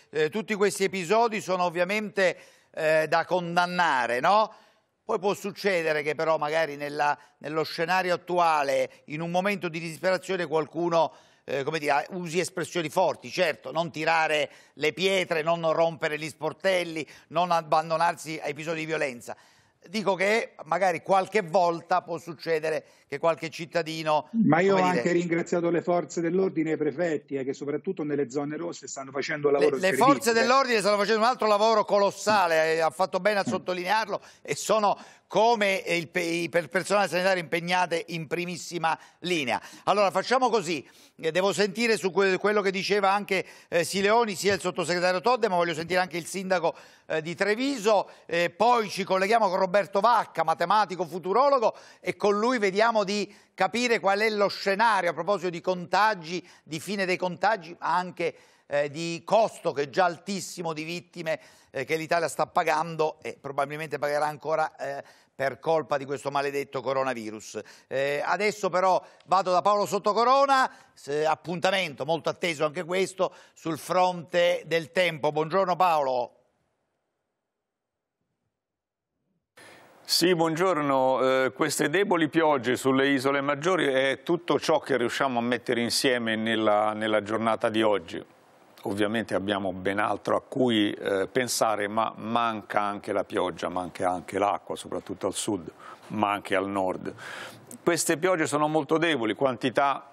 eh, tutti questi episodi sono ovviamente eh, da condannare, no? Poi può succedere che però magari nella, nello scenario attuale, in un momento di disperazione, qualcuno eh, dire, usi espressioni forti, certo, non tirare le pietre, non rompere gli sportelli, non abbandonarsi a episodi di violenza dico che magari qualche volta può succedere che qualche cittadino... Ma io ho dire, anche ringraziato le forze dell'ordine e i prefetti eh, che soprattutto nelle zone rosse stanno facendo un lavoro Le, le forze eh. dell'ordine stanno facendo un altro lavoro colossale, eh, ha fatto bene a sottolinearlo e sono come il, il personale sanitario impegnate in primissima linea. Allora facciamo così, eh, devo sentire su quello che diceva anche eh, Sileoni sia il sottosegretario Todde ma voglio sentire anche il sindaco eh, di Treviso, eh, poi ci colleghiamo con Roberto Vacca, matematico futurologo e con lui vediamo di capire qual è lo scenario a proposito di contagi, di fine dei contagi ma anche eh, di costo che è già altissimo di vittime eh, che l'Italia sta pagando e probabilmente pagherà ancora eh, per colpa di questo maledetto coronavirus. Eh, adesso però vado da Paolo Sottocorona, eh, appuntamento molto atteso anche questo sul fronte del tempo. Buongiorno Paolo. Sì, buongiorno. Eh, queste deboli piogge sulle isole maggiori è tutto ciò che riusciamo a mettere insieme nella, nella giornata di oggi ovviamente abbiamo ben altro a cui eh, pensare, ma manca anche la pioggia, manca anche l'acqua, soprattutto al sud, ma anche al nord. Queste piogge sono molto deboli, quantità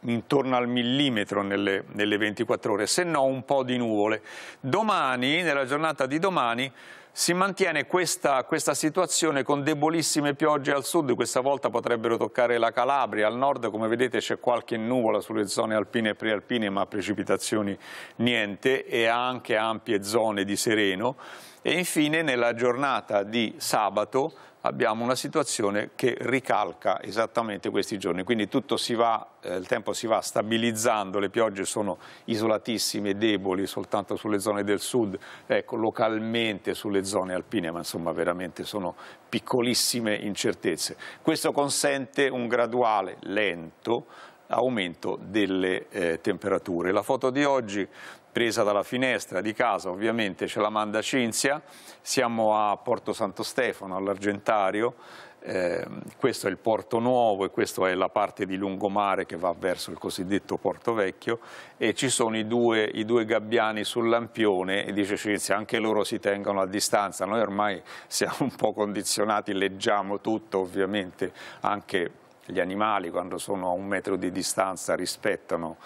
intorno al millimetro nelle, nelle 24 ore, se no un po' di nuvole. Domani, nella giornata di domani, si mantiene questa, questa, situazione con debolissime piogge al sud, questa volta potrebbero toccare la Calabria, al nord come vedete c'è qualche nuvola sulle zone alpine e prealpine ma precipitazioni niente e anche ampie zone di sereno e infine nella giornata di sabato abbiamo una situazione che ricalca esattamente questi giorni, quindi tutto si va, eh, il tempo si va stabilizzando, le piogge sono isolatissime, deboli soltanto sulle zone del sud, ecco, localmente sulle zone alpine, ma insomma veramente sono piccolissime incertezze. Questo consente un graduale, lento, aumento delle eh, temperature. La foto di oggi presa dalla finestra di casa, ovviamente ce la manda Cinzia, siamo a Porto Santo Stefano, all'Argentario, eh, questo è il porto nuovo e questa è la parte di lungomare che va verso il cosiddetto porto vecchio e ci sono i due, i due gabbiani sul lampione e dice Cinzia anche loro si tengono a distanza, noi ormai siamo un po' condizionati, leggiamo tutto ovviamente anche gli animali quando sono a un metro di distanza rispettano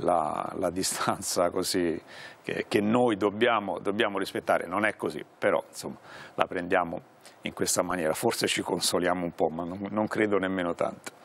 la, la distanza così che, che noi dobbiamo, dobbiamo, rispettare. Non è così, però insomma, la prendiamo in questa maniera. Forse ci consoliamo un po', ma non, non credo nemmeno tanto.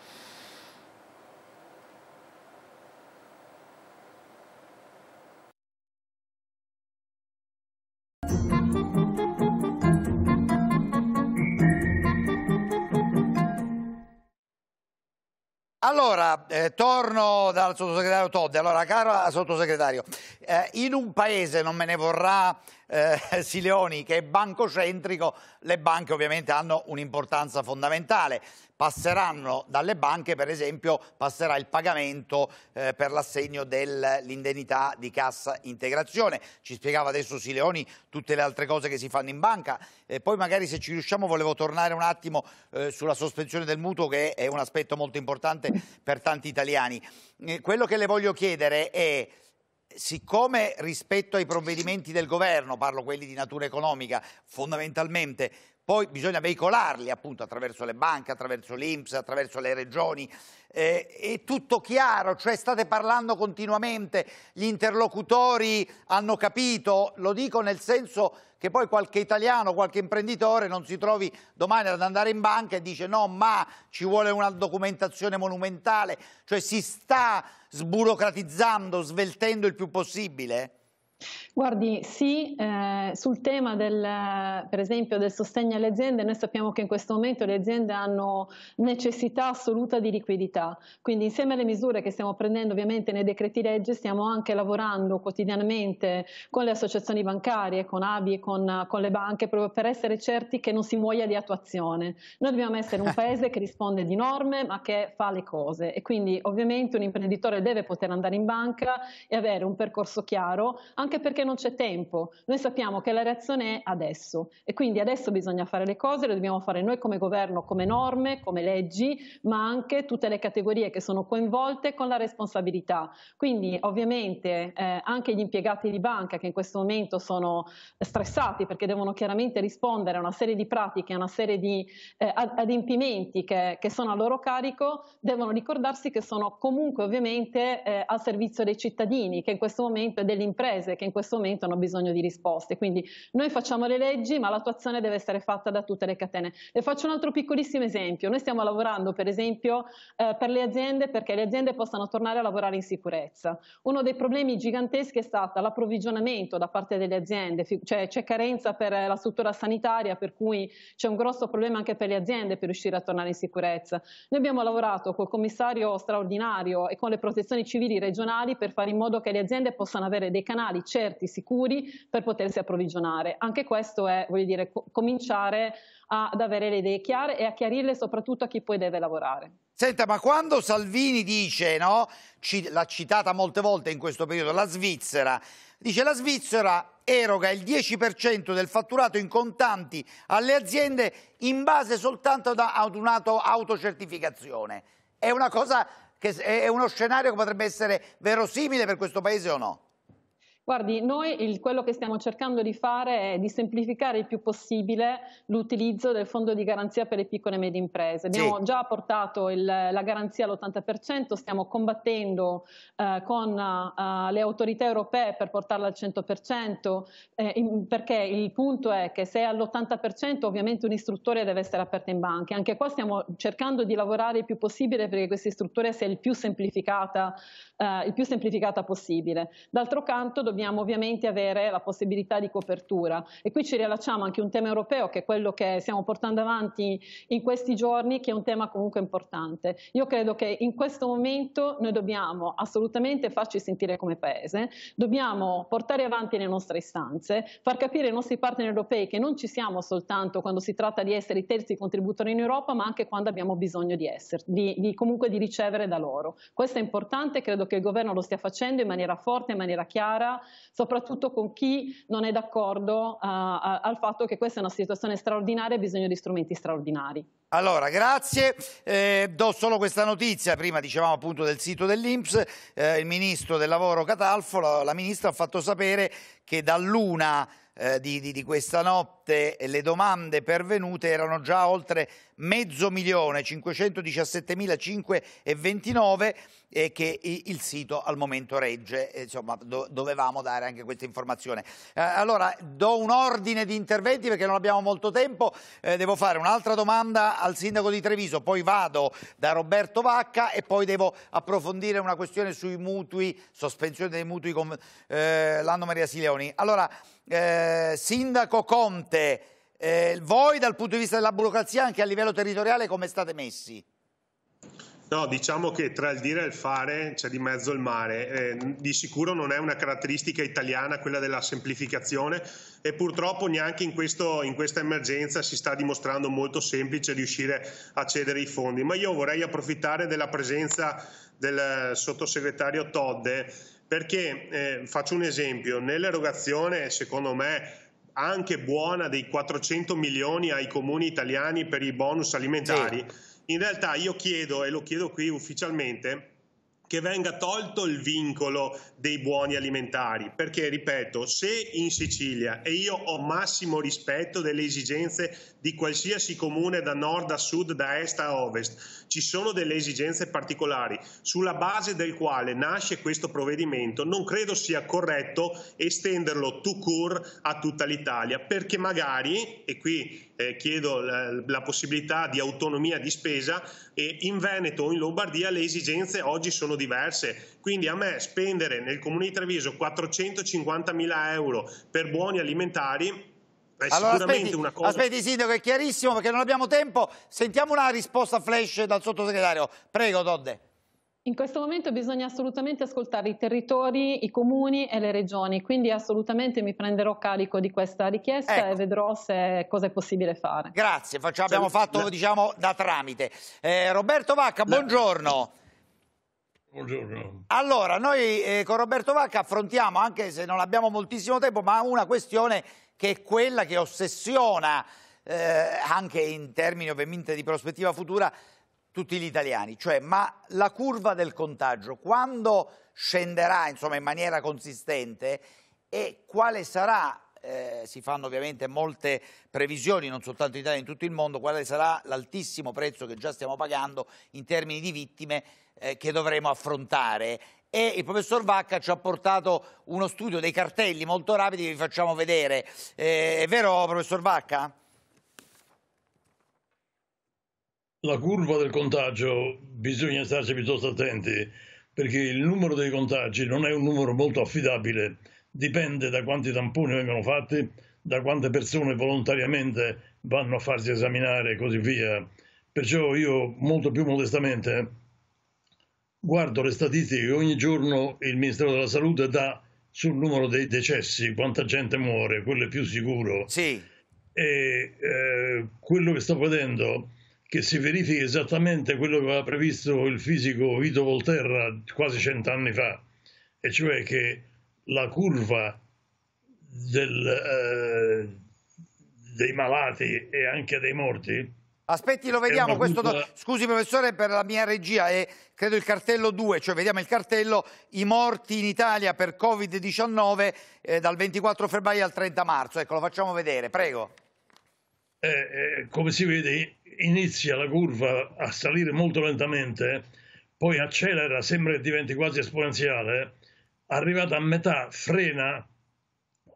Allora, eh, torno dal sottosegretario Todde. Allora, caro eh, sottosegretario, eh, in un paese, non me ne vorrà eh, Sileoni, che è bancocentrico, le banche ovviamente hanno un'importanza fondamentale passeranno dalle banche, per esempio passerà il pagamento eh, per l'assegno dell'indennità di cassa integrazione. Ci spiegava adesso Sileoni tutte le altre cose che si fanno in banca. E poi magari se ci riusciamo volevo tornare un attimo eh, sulla sospensione del mutuo che è un aspetto molto importante per tanti italiani. Eh, quello che le voglio chiedere è siccome rispetto ai provvedimenti del governo, parlo quelli di natura economica, fondamentalmente poi bisogna veicolarli appunto attraverso le banche, attraverso l'Inps, attraverso le regioni, eh, è tutto chiaro, cioè state parlando continuamente, gli interlocutori hanno capito, lo dico nel senso che poi qualche italiano, qualche imprenditore non si trovi domani ad andare in banca e dice no ma ci vuole una documentazione monumentale, cioè si sta sburocratizzando, sveltendo il più possibile? Guardi, sì, eh, sul tema del, per esempio del sostegno alle aziende, noi sappiamo che in questo momento le aziende hanno necessità assoluta di liquidità, quindi insieme alle misure che stiamo prendendo ovviamente nei decreti legge stiamo anche lavorando quotidianamente con le associazioni bancarie, con ABI e con, con le banche proprio per essere certi che non si muoia di attuazione. Noi dobbiamo essere un paese che risponde di norme ma che fa le cose e quindi ovviamente un imprenditore deve poter andare in banca e avere un percorso chiaro Anche anche perché non c'è tempo. Noi sappiamo che la reazione è adesso e quindi adesso bisogna fare le cose, le dobbiamo fare noi come governo, come norme, come leggi, ma anche tutte le categorie che sono coinvolte con la responsabilità. Quindi ovviamente eh, anche gli impiegati di banca che in questo momento sono stressati perché devono chiaramente rispondere a una serie di pratiche, a una serie di eh, adempimenti che, che, sono a loro carico, devono ricordarsi che sono comunque ovviamente eh, al servizio dei cittadini, che in questo momento è delle imprese che in questo momento hanno bisogno di risposte. Quindi noi facciamo le leggi, ma l'attuazione deve essere fatta da tutte le catene. E faccio un altro piccolissimo esempio. Noi stiamo lavorando, per esempio, eh, per le aziende perché le aziende possano tornare a lavorare in sicurezza. Uno dei problemi giganteschi è stato l'approvvigionamento da parte delle aziende, cioè c'è carenza per la struttura sanitaria, per cui c'è un grosso problema anche per le aziende per riuscire a tornare in sicurezza. Noi abbiamo lavorato col commissario straordinario e con le protezioni civili regionali per fare in modo che le aziende possano avere dei canali certi, sicuri per potersi approvvigionare. Anche questo è, voglio dire, co- cominciare a, ad avere le idee chiare e a chiarirle soprattutto a chi poi deve lavorare. Senta, ma quando Salvini dice, no, ci, l'ha citata molte volte in questo periodo, la Svizzera, dice la Svizzera eroga il 10% del fatturato in contanti alle aziende in base soltanto ad un'autocertificazione. È, una cosa che, è uno scenario che potrebbe essere verosimile per questo paese o no? Guardi, noi il, quello che stiamo cercando di fare è di semplificare il più possibile l'utilizzo del fondo di garanzia per le piccole e medie imprese. Abbiamo sì. già portato il, la garanzia all'80%, stiamo combattendo eh, con uh, le autorità europee per portarla al 100%, eh, in, perché il punto è che se è all'80% ovviamente un'istruttoria deve essere aperta in banca. Anche qua stiamo cercando di lavorare il più possibile perché questa istruttoria sia il più semplificata, eh, il più semplificata possibile. D'altro canto dobbiamo dobbiamo ovviamente avere la possibilità di copertura e qui ci riallacciamo anche a un tema europeo che è quello che stiamo portando avanti in questi giorni che è un tema comunque importante. Io credo che in questo momento noi dobbiamo assolutamente farci sentire come paese, dobbiamo portare avanti le nostre istanze, far capire ai nostri partner europei che non ci siamo soltanto quando si tratta di essere i terzi contributori in Europa ma anche quando abbiamo bisogno di essere, di, di comunque di ricevere da loro. Questo è importante, credo che il governo lo stia facendo in maniera forte, in maniera chiara soprattutto con chi non è d'accordo uh, al fatto che questa è una situazione straordinaria e bisogno di strumenti straordinari. Allora, grazie. Eh, do solo questa notizia, prima dicevamo appunto del sito dell'Inps, eh, il ministro del lavoro Catalfo, la, la ministra ha fatto sapere che dall'una eh, di, di, di, questa notte le domande pervenute erano già oltre mezzo milione, 517.529 eh, che il sito al momento regge, insomma do, dovevamo dare anche questa informazione. Eh, allora do un ordine di interventi perché non abbiamo molto tempo, eh, devo fare un'altra domanda al sindaco di Treviso, poi vado da Roberto Vacca e poi devo approfondire una questione sui mutui, sospensione dei mutui con eh, Lando Maria Sileoni. Allora, eh, sindaco Conte, eh, voi dal punto di vista della burocrazia anche a livello territoriale come state messi? No, diciamo che tra il dire e il fare c'è di mezzo il mare. Eh, di sicuro non è una caratteristica italiana quella della semplificazione e purtroppo neanche in, questo, in, questa emergenza si sta dimostrando molto semplice riuscire a cedere i fondi. Ma io vorrei approfittare della presenza del sottosegretario Todde perché eh, faccio un esempio, nell'erogazione secondo me anche buona dei 400 milioni ai comuni italiani per i bonus alimentari. Sì in realtà io chiedo, e lo chiedo qui ufficialmente, che venga tolto il vincolo dei buoni alimentari, perché ripeto, se in Sicilia, e io ho massimo rispetto delle esigenze di qualsiasi comune da nord a sud, da est a ovest, ci sono delle esigenze particolari sulla base del quale nasce questo provvedimento, non credo sia corretto estenderlo to cure a tutta l'Italia, perché magari, e qui eh, chiedo la, la, possibilità di autonomia di spesa, eh, in Veneto o in Lombardia le esigenze oggi sono diverse, quindi a me spendere nel Comune di Treviso 450 mila euro per buoni alimentari è allora, sicuramente aspetti, una cosa... Aspetti Sindaco, è chiarissimo perché non abbiamo tempo. Sentiamo una risposta flash dal sottosegretario. Prego, Dodde. In questo momento bisogna assolutamente ascoltare i territori, i comuni e le regioni, quindi assolutamente mi prenderò carico di questa richiesta ecco. e vedrò se, cosa è possibile fare. Grazie, facciamo, abbiamo fatto la... diciamo, da tramite. Eh, Roberto Vacca, la... buongiorno. Buongiorno. Allora, noi eh, con Roberto Vacca affrontiamo, anche se non abbiamo moltissimo tempo, ma una questione che è quella che ossessiona eh, anche in termini ovviamente di prospettiva futura tutti gli italiani, cioè ma la curva del contagio quando scenderà insomma, in maniera consistente e quale sarà eh, si fanno ovviamente molte previsioni, non soltanto in Italia, in tutto il mondo, quale sarà l'altissimo prezzo che già stiamo pagando in termini di vittime eh, che dovremo affrontare. E il professor Vacca ci ha portato uno studio dei cartelli molto rapidi che vi facciamo vedere. Eh, è vero, professor Vacca? La curva del contagio bisogna starci piuttosto attenti perché il numero dei contagi non è un numero molto affidabile dipende da quanti tamponi vengono fatti, da quante persone volontariamente vanno a farsi esaminare e così via. Perciò io molto più modestamente guardo le statistiche ogni giorno il Ministero della Salute dà sul numero dei decessi, quanta gente muore, quello è più sicuro. Sì. E eh, quello che sto vedendo che si verifica esattamente quello che aveva previsto il fisico Vito Volterra quasi cent'anni fa, e cioè che la curva del, eh, dei malati e anche dei morti? Aspetti, lo vediamo. Questo... Curva... Scusi professore per la mia regia, è credo il cartello 2, cioè vediamo il cartello i morti in Italia per Covid-19 eh, dal 24 febbraio al 30 marzo. Ecco, lo facciamo vedere, prego. Eh, eh, come si vede inizia la curva a salire molto lentamente, poi accelera, sembra che diventi quasi esponenziale arrivata a metà frena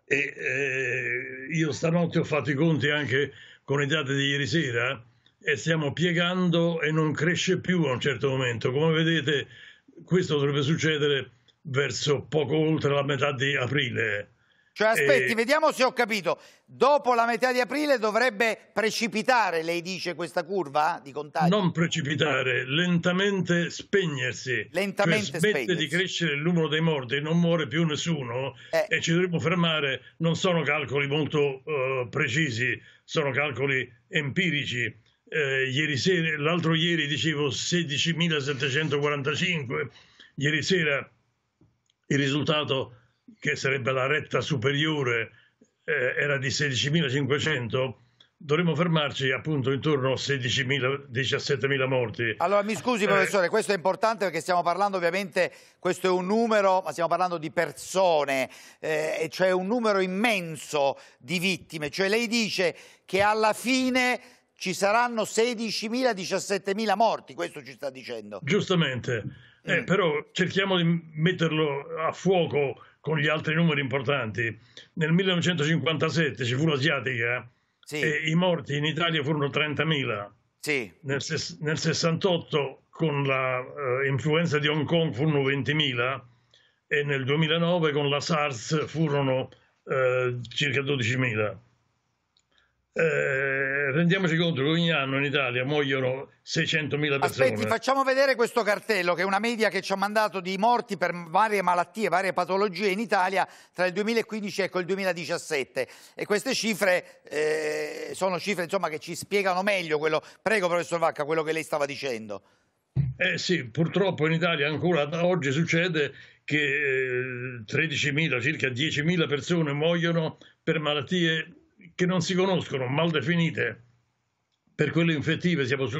e eh, io stanotte ho fatto i conti anche con i dati di ieri sera e stiamo piegando e non cresce più a un certo momento. Come vedete questo dovrebbe succedere verso poco oltre la metà di aprile cioè, aspetti, e... vediamo se ho capito. Dopo la metà di aprile dovrebbe precipitare, lei dice, questa curva di contagio? Non precipitare, lentamente spegnersi. Lentamente cioè, smette spegnersi. di crescere il numero dei morti, non muore più nessuno eh. e ci dovremmo fermare. Non sono calcoli molto uh, precisi, sono calcoli empirici. Eh, l'altro ieri dicevo 16.745, ieri sera il risultato che sarebbe la retta superiore, eh, era di 16.500, dovremmo fermarci appunto intorno a 16.000-17.000 morti. Allora mi scusi eh. professore, eh, questo è importante perché stiamo parlando ovviamente, questo è un numero, ma stiamo parlando di persone, eh, cioè un numero immenso di vittime, cioè lei dice che alla fine ci saranno 16.000-17.000 morti, questo ci sta dicendo. Giustamente, eh, mm. però cerchiamo di metterlo a fuoco con gli altri numeri importanti. Nel 1957 ci fu l'asiatica sì. e i morti in Italia furono 30.000. Sì. Nel, nel 68 con l'influenza eh, uh, di Hong Kong furono 20.000 e nel 2009 con la SARS furono uh, circa 12.000 eh, rendiamoci conto che ogni anno in Italia muoiono 600.000 persone. Aspetti, facciamo vedere questo cartello che è una media che ci ha mandato di morti per varie malattie, varie patologie in Italia tra il 2015 e ecco, il 2017 e queste cifre eh, sono cifre insomma, che ci spiegano meglio quello, prego professor Vacca, quello che lei stava dicendo. Eh sì, purtroppo in Italia ancora oggi succede che 13.000, eh, circa 10.000 persone muoiono per malattie che non si conoscono, mal definite, per quelle infettive siamo su,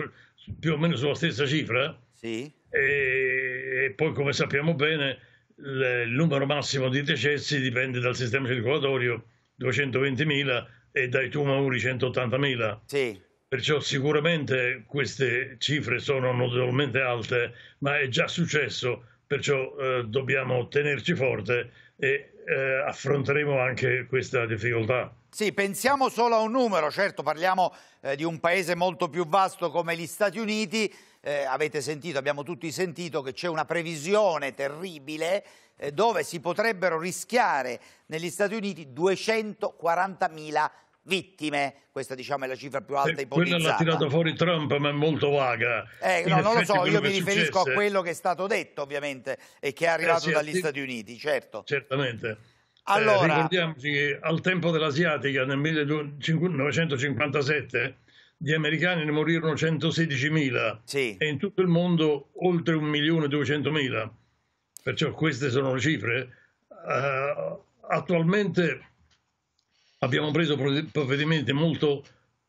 più o meno sulla stessa cifra. Sì. E, e poi, come sappiamo bene, le, il numero massimo di decessi dipende dal sistema circolatorio, 220.000, e dai tumori 180.000. Sì. Perciò sicuramente queste cifre sono notevolmente alte, ma è già successo, perciò eh, dobbiamo tenerci forte e eh, affronteremo anche questa difficoltà. Sì, pensiamo solo a un numero, certo parliamo eh, di un paese molto più vasto come gli Stati Uniti, eh, avete sentito, abbiamo tutti sentito che c'è una previsione terribile eh, dove si potrebbero rischiare negli Stati Uniti 240.000 persone vittime, questa diciamo è la cifra più eh, alta eh, ipotizzata. Quella l'ha tirata fuori Trump ma è molto vaga. Eh, no, non lo so, io mi riferisco successe. a quello che è stato detto ovviamente e che è eh, arrivato eh, sì, dagli sì. Stati Uniti, certo. Certamente. Eh, allora... ricordiamoci che al tempo dell'Asiatica nel 1957 gli americani ne morirono 116.000 sì. e in tutto il mondo oltre 1.200.000. Perciò queste sono le cifre. Uh, attualmente abbiamo preso provvedimenti molto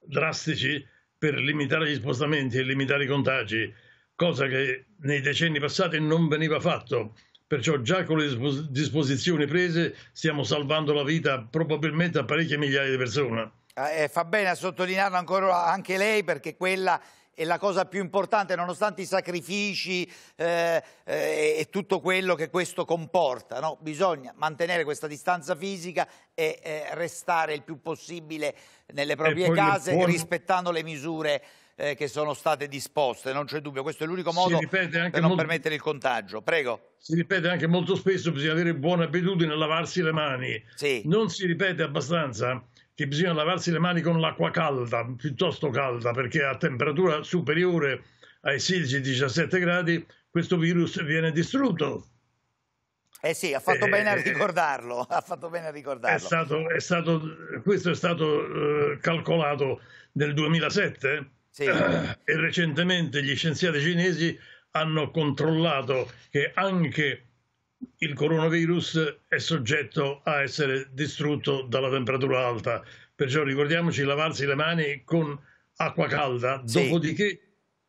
drastici per limitare gli spostamenti e limitare i contagi, cosa che nei decenni passati non veniva fatto. Perciò già con le disposizioni prese stiamo salvando la vita probabilmente a parecchie migliaia di persone. Eh, eh fa bene a sottolinearlo ancora anche lei perché quella e la cosa più importante, nonostante i sacrifici eh, eh, e tutto quello che questo comporta, no? bisogna mantenere questa distanza fisica e eh, restare il più possibile nelle proprie case fuori... rispettando le misure eh, che sono state disposte, non c'è dubbio, questo è l'unico modo per non molto... permettere il contagio. Prego. Si ripete anche molto spesso, bisogna avere buona abitudine a lavarsi le mani. Sì. Non si ripete abbastanza che bisogna lavarsi le mani con l'acqua calda, piuttosto calda, perché a temperatura superiore ai 16-17 gradi questo virus viene distrutto. Eh sì, ha fatto eh, bene a eh, ricordarlo. Ha fatto bene a ricordarlo. È stato, è stato, questo è stato eh, calcolato nel 2007 sì. eh, e recentemente gli scienziati cinesi hanno controllato che anche il coronavirus è soggetto a essere distrutto dalla temperatura alta. Perciò ricordiamoci di lavarsi le mani con acqua calda, sì. dopodiché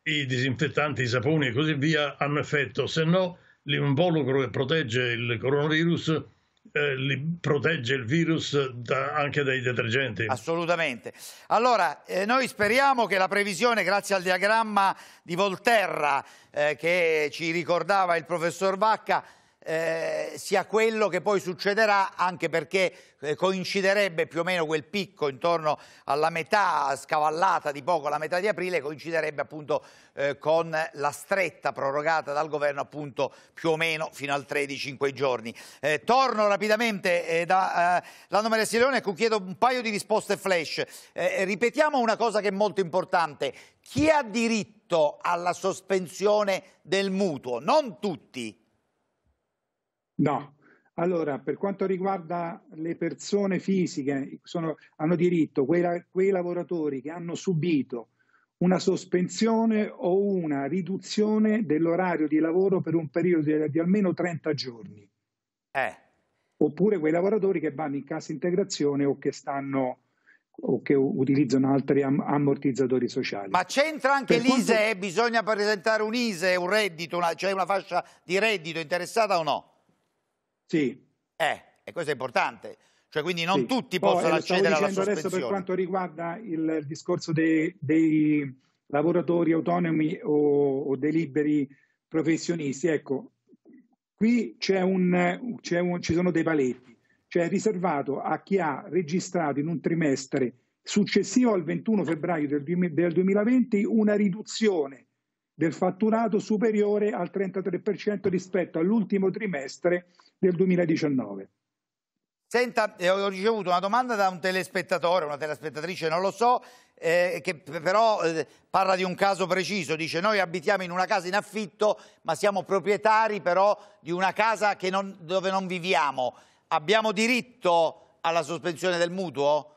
i disinfettanti, i saponi e così via hanno effetto, se no l'involucro che protegge il coronavirus eh, li protegge il virus da, anche dai detergenti. Assolutamente. Allora, eh, noi speriamo che la previsione, grazie al diagramma di Volterra eh, che ci ricordava il professor Bacca, eh, sia quello che poi succederà anche perché eh, coinciderebbe più o meno quel picco intorno alla metà scavallata di poco la metà di aprile coinciderebbe appunto eh, con la stretta prorogata dal governo appunto più o meno fino al 13 in quei giorni eh, torno rapidamente eh, da Lando Maria Silione e ecco, chiedo un paio di risposte flash ripetiamo una cosa che è molto importante chi ha diritto alla sospensione del mutuo non tutti No. Allora, per quanto riguarda le persone fisiche, sono, hanno diritto quei, quei lavoratori che hanno subito una sospensione o una riduzione dell'orario di lavoro per un periodo di, di almeno 30 giorni. Eh. Oppure quei lavoratori che vanno in cassa integrazione o che stanno o che utilizzano altri ammortizzatori sociali. Ma c'entra anche per l'ISE? Quanto... Bisogna presentare un ISE, un reddito, una, cioè una fascia di reddito interessata o no? Sì. Eh, e questo è importante. Cioè, quindi non sì. tutti possono oh, accedere alla sospensione. adesso per quanto riguarda il, discorso dei, dei, lavoratori autonomi o, o, dei liberi professionisti, ecco, qui c'è un, c'è un, ci sono dei paletti. Cioè, è riservato a chi ha registrato in un trimestre successivo al 21 febbraio del, del 2020 una riduzione del fatturato superiore al 33% rispetto all'ultimo trimestre del 2019. Senta, eh, ho ricevuto una domanda da un telespettatore, una telespettatrice, non lo so, eh, che però eh, parla di un caso preciso, dice noi abitiamo in una casa in affitto ma siamo proprietari però di una casa non, dove non viviamo, abbiamo diritto alla sospensione del mutuo?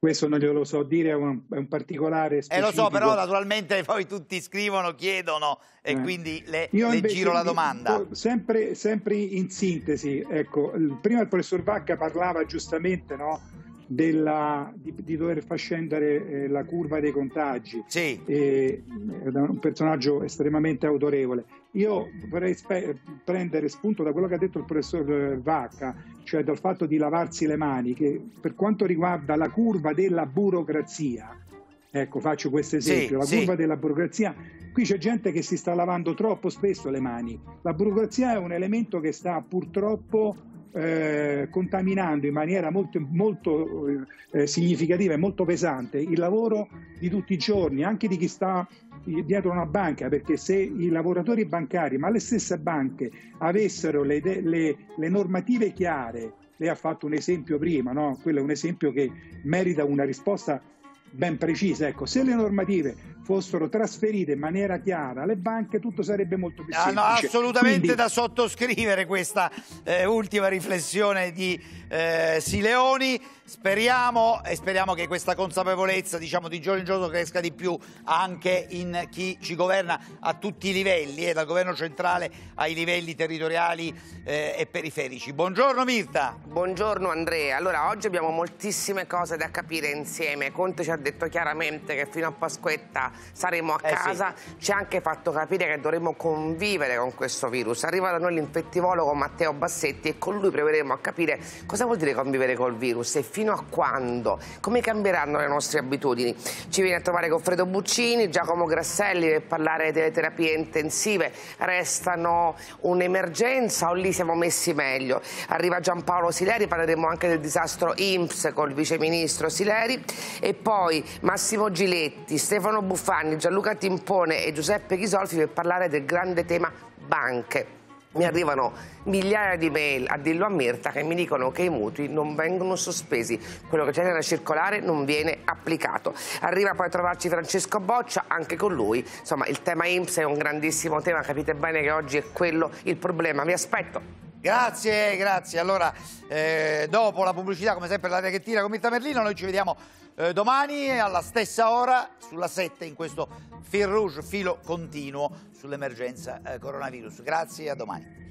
questo non glielo so dire, è un, è un particolare specifico. Eh lo so, però naturalmente poi tutti scrivono, chiedono e eh. quindi le, le giro la domanda. Sempre, sempre in sintesi, ecco, prima il professor Vacca parlava giustamente, no? della, di, di, dover far scendere eh, la curva dei contagi. Sì. E, un personaggio estremamente autorevole. Io vorrei spe- prendere spunto da quello che ha detto il professor eh, Vacca, cioè dal fatto di lavarsi le mani, che per quanto riguarda la curva della burocrazia, ecco faccio questo esempio, sì, la sì. curva della burocrazia, qui c'è gente che si sta lavando troppo spesso le mani, la burocrazia è un elemento che sta purtroppo eh, contaminando in maniera molto, molto eh, significativa e molto pesante il lavoro di tutti i giorni, anche di chi sta dietro una banca, perché se i lavoratori bancari, ma le stesse banche, avessero le, le, le normative chiare, lei ha fatto un esempio prima, no? quello è un esempio che merita una risposta ben precisa. Ecco, se le normative fossero trasferite in maniera chiara alle banche, tutto sarebbe molto più ah, semplice. No, no, assolutamente Quindi... da sottoscrivere questa eh, ultima riflessione di eh, Sileoni. Speriamo e speriamo che questa consapevolezza diciamo, di giorno in giorno cresca di più anche in chi ci governa a tutti i livelli, eh, dal governo centrale ai livelli territoriali eh, e periferici. Buongiorno Mirta. Buongiorno Andrea. Allora, oggi abbiamo moltissime cose da capire insieme. Conte ci ha detto detto chiaramente che fino a Pasquetta saremo a eh casa, sì. ci ha anche fatto capire che dovremo convivere con questo virus. Arriva da noi l'infettivologo Matteo Bassetti e con lui proveremo a capire cosa vuol dire convivere col virus e fino a quando, come cambieranno le nostre abitudini. Ci viene a trovare Goffredo Buccini, Giacomo Grasselli per parlare delle terapie intensive, restano un'emergenza o lì siamo messi meglio? Arriva Giampaolo Sileri, parleremo anche del disastro IMSS col viceministro Sileri e poi poi Massimo Giletti, Stefano Buffani, Gianluca Timpone e Giuseppe Ghisolfi per parlare del grande tema banche. Mi arrivano migliaia di mail a dirlo a Mirta che mi dicono che i mutui non vengono sospesi, quello che c'è nella circolare non viene applicato. Arriva poi a trovarci Francesco Boccia, anche con lui, insomma il tema IMSS è un grandissimo tema, capite bene che oggi è quello il problema, vi aspetto. Grazie, grazie. Allora, eh, dopo la pubblicità, come sempre, l'aria che tira con Mirta Merlino, noi ci vediamo eh, domani alla stessa ora sulla 7 in questo fil rouge, filo continuo sull'emergenza eh, coronavirus. Grazie, a domani.